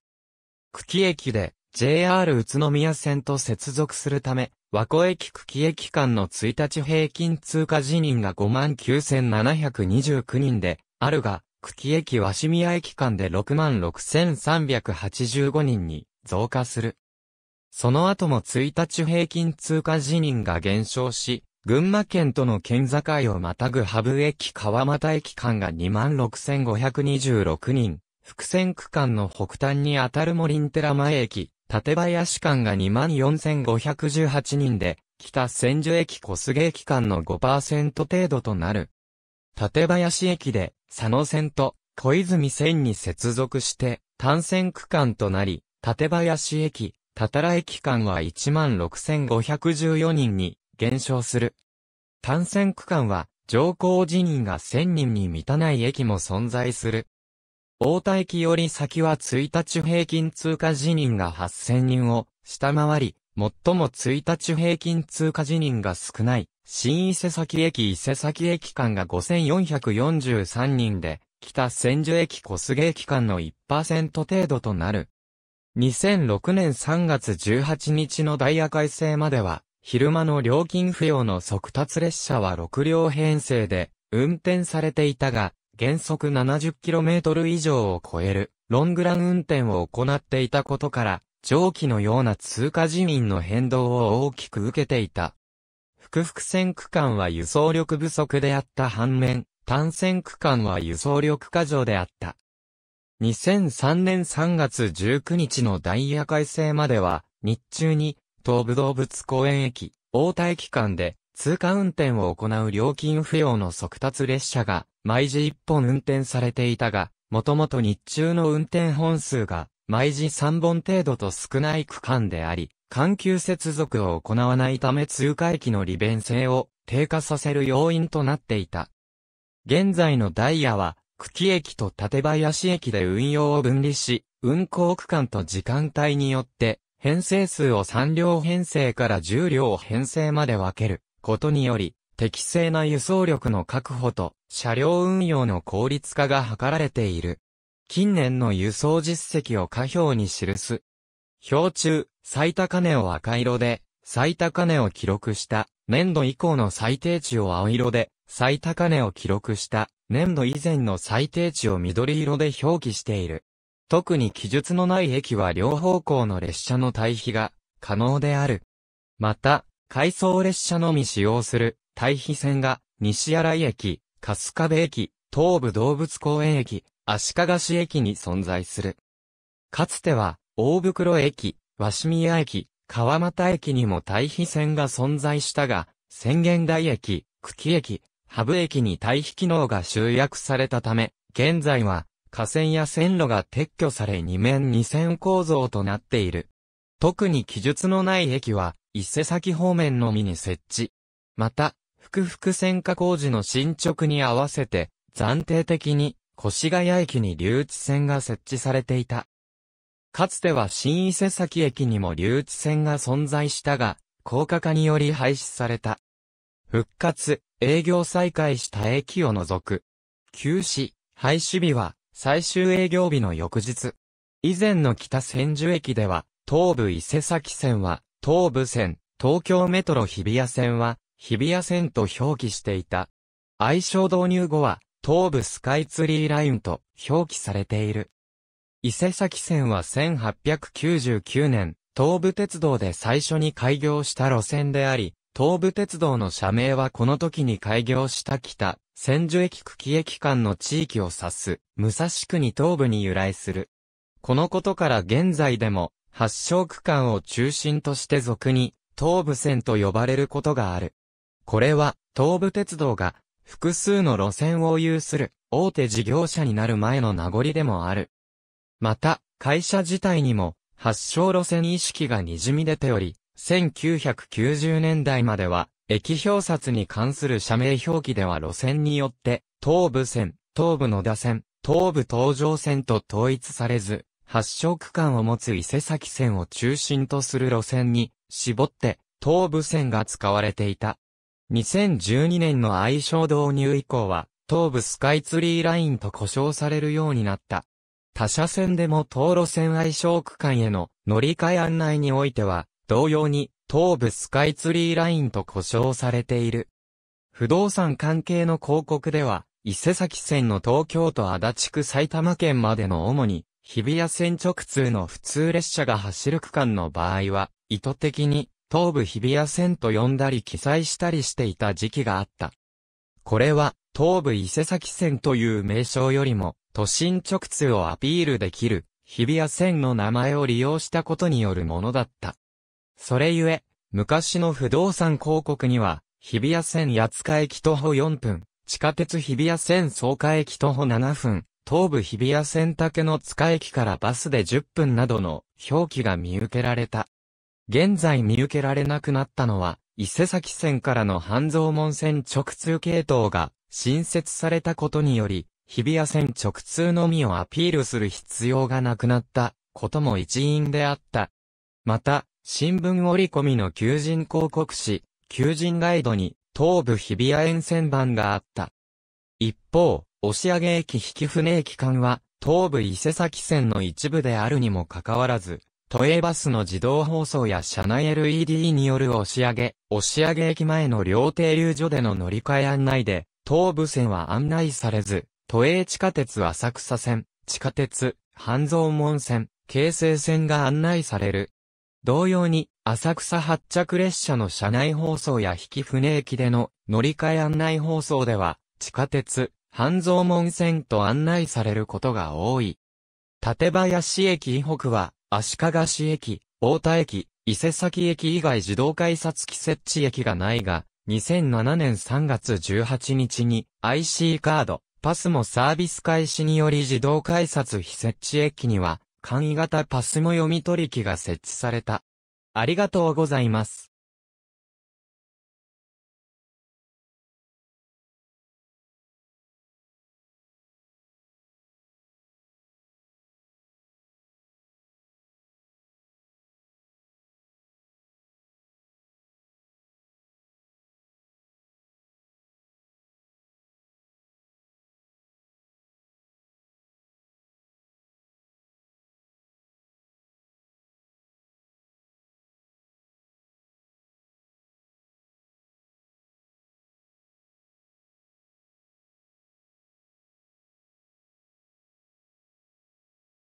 久喜駅で JR 宇都宮線と接続するため、和光駅久喜駅間の1日平均通過辞任が59,729人で、あるが、久喜駅鷲宮駅間で66,385人に増加する。その後も1日平均通過辞任が減少し、群馬県との県境をまたぐ羽生駅川又駅間が26,526人、伏線区間の北端にあたる森寺前駅、館林間が24,518人で、北千住駅小菅駅間の5%程度となる。館林駅で、佐野線と小泉線に接続して、単線区間となり、館林駅、たたら駅間は16,514人に減少する。単線区間は、上皇辞任が1000人に満たない駅も存在する。大田駅より先は1日平均通過辞任が8000人を下回り、最も1日平均通過辞任が少ない、新伊勢崎駅伊勢崎駅間が5443人で、北千住駅小菅駅間の1%程度となる。2006年3月18日のダイヤ改正までは、昼間の料金不要の速達列車は6両編成で運転されていたが、原則 70km 以上を超えるロングラン運転を行っていたことから、蒸気のような通過自民の変動を大きく受けていた。複々線区間は輸送力不足であった反面、単線区間は輸送力過剰であった。2003年3月19日のダイヤ改正までは、日中に、東武動物公園駅、大田駅間で、通過運転を行う料金不要の速達列車が、毎時1本運転されていたが、もともと日中の運転本数が、毎時3本程度と少ない区間であり、環球接続を行わないため通過駅の利便性を低下させる要因となっていた。現在のダイヤは、久喜駅と立林駅で運用を分離し、運行区間と時間帯によって、編成数を3両編成から10両編成まで分けることにより、適正な輸送力の確保と車両運用の効率化が図られている。近年の輸送実績を下表に記す。表中、最高値を赤色で、最高値を記録した年度以降の最低値を青色で、最高値を記録した年度以前の最低値を緑色で表記している。特に記述のない駅は両方向の列車の対比が可能である。また、回送列車のみ使用する対比線が、西新井駅、春日部駅、東武動物公園駅、足利市駅に存在する。かつては、大袋駅、鷲宮駅、川又駅にも対比線が存在したが、宣言台駅、久喜駅、羽生駅に対比機能が集約されたため、現在は、河川や線路が撤去され二面二線構造となっている。特に記述のない駅は、伊勢崎方面のみに設置。また、福々線化工事の進捗に合わせて、暫定的に越谷駅に留置線が設置されていた。かつては新伊勢崎駅にも留置線が存在したが、高架化により廃止された。復活、営業再開した駅を除く。休止、廃止日は最終営業日の翌日。以前の北千住駅では、東武伊勢崎線は、東武線、東京メトロ日比谷線は、日比谷線と表記していた。愛称導入後は、東部スカイツリーラインと表記されている。伊勢崎線は1899年、東武鉄道で最初に開業した路線であり、東武鉄道の社名はこの時に開業した北、千住駅久喜駅間の地域を指す、武蔵区に東部に由来する。このことから現在でも、発祥区間を中心として俗に、東武線と呼ばれることがある。これは、東武鉄道が、複数の路線を有する、大手事業者になる前の名残でもある。また、会社自体にも、発祥路線意識が滲み出ており、1990年代までは、駅表札に関する社名表記では路線によって、東武線、東武野田線、東武東上線と統一されず、発祥区間を持つ伊勢崎線を中心とする路線に、絞って、東武線が使われていた。2012年の愛称導入以降は、東武スカイツリーラインと呼称されるようになった。他社線でも東路線愛称区間への乗り換え案内においては、同様に東武スカイツリーラインと呼称されている。不動産関係の広告では、伊勢崎線の東京都足立区埼玉県までの主に、日比谷線直通の普通列車が走る区間の場合は、意図的に東部日比谷線と呼んだり記載したりしていた時期があった。これは、東部伊勢崎線という名称よりも、都心直通をアピールできる、日比谷線の名前を利用したことによるものだった。それゆえ、昔の不動産広告には、日比谷線八塚駅徒歩4分、地下鉄日比谷線草加駅徒歩7分、東武日比谷線竹の塚駅からバスで10分などの表記が見受けられた。現在見受けられなくなったのは、伊勢崎線からの半蔵門線直通系統が新設されたことにより、日比谷線直通のみをアピールする必要がなくなったことも一因であった。また、新聞折り込みの求人広告誌、求人ガイドに東武日比谷沿線版があった。一方、押上駅引船駅間は東武伊勢崎線の一部であるにもかかわらず、都営バスの自動放送や車内 LED による押上、押上駅前の両停留所での乗り換え案内で、東武線は案内されず、都営地下鉄浅草線、地下鉄、半蔵門線、京成線が案内される。同様に、浅草発着列車の車内放送や引船駅での乗り換え案内放送では、地下鉄、半蔵門線と案内されることが多い。館林駅以北は、足利市駅、大田駅、伊勢崎駅以外自動改札機設置駅がないが、2007年3月18日に IC カード、パスもサービス開始により自動改札非設置駅には、簡易型パスも読み取り機が設置された。ありがとうございます。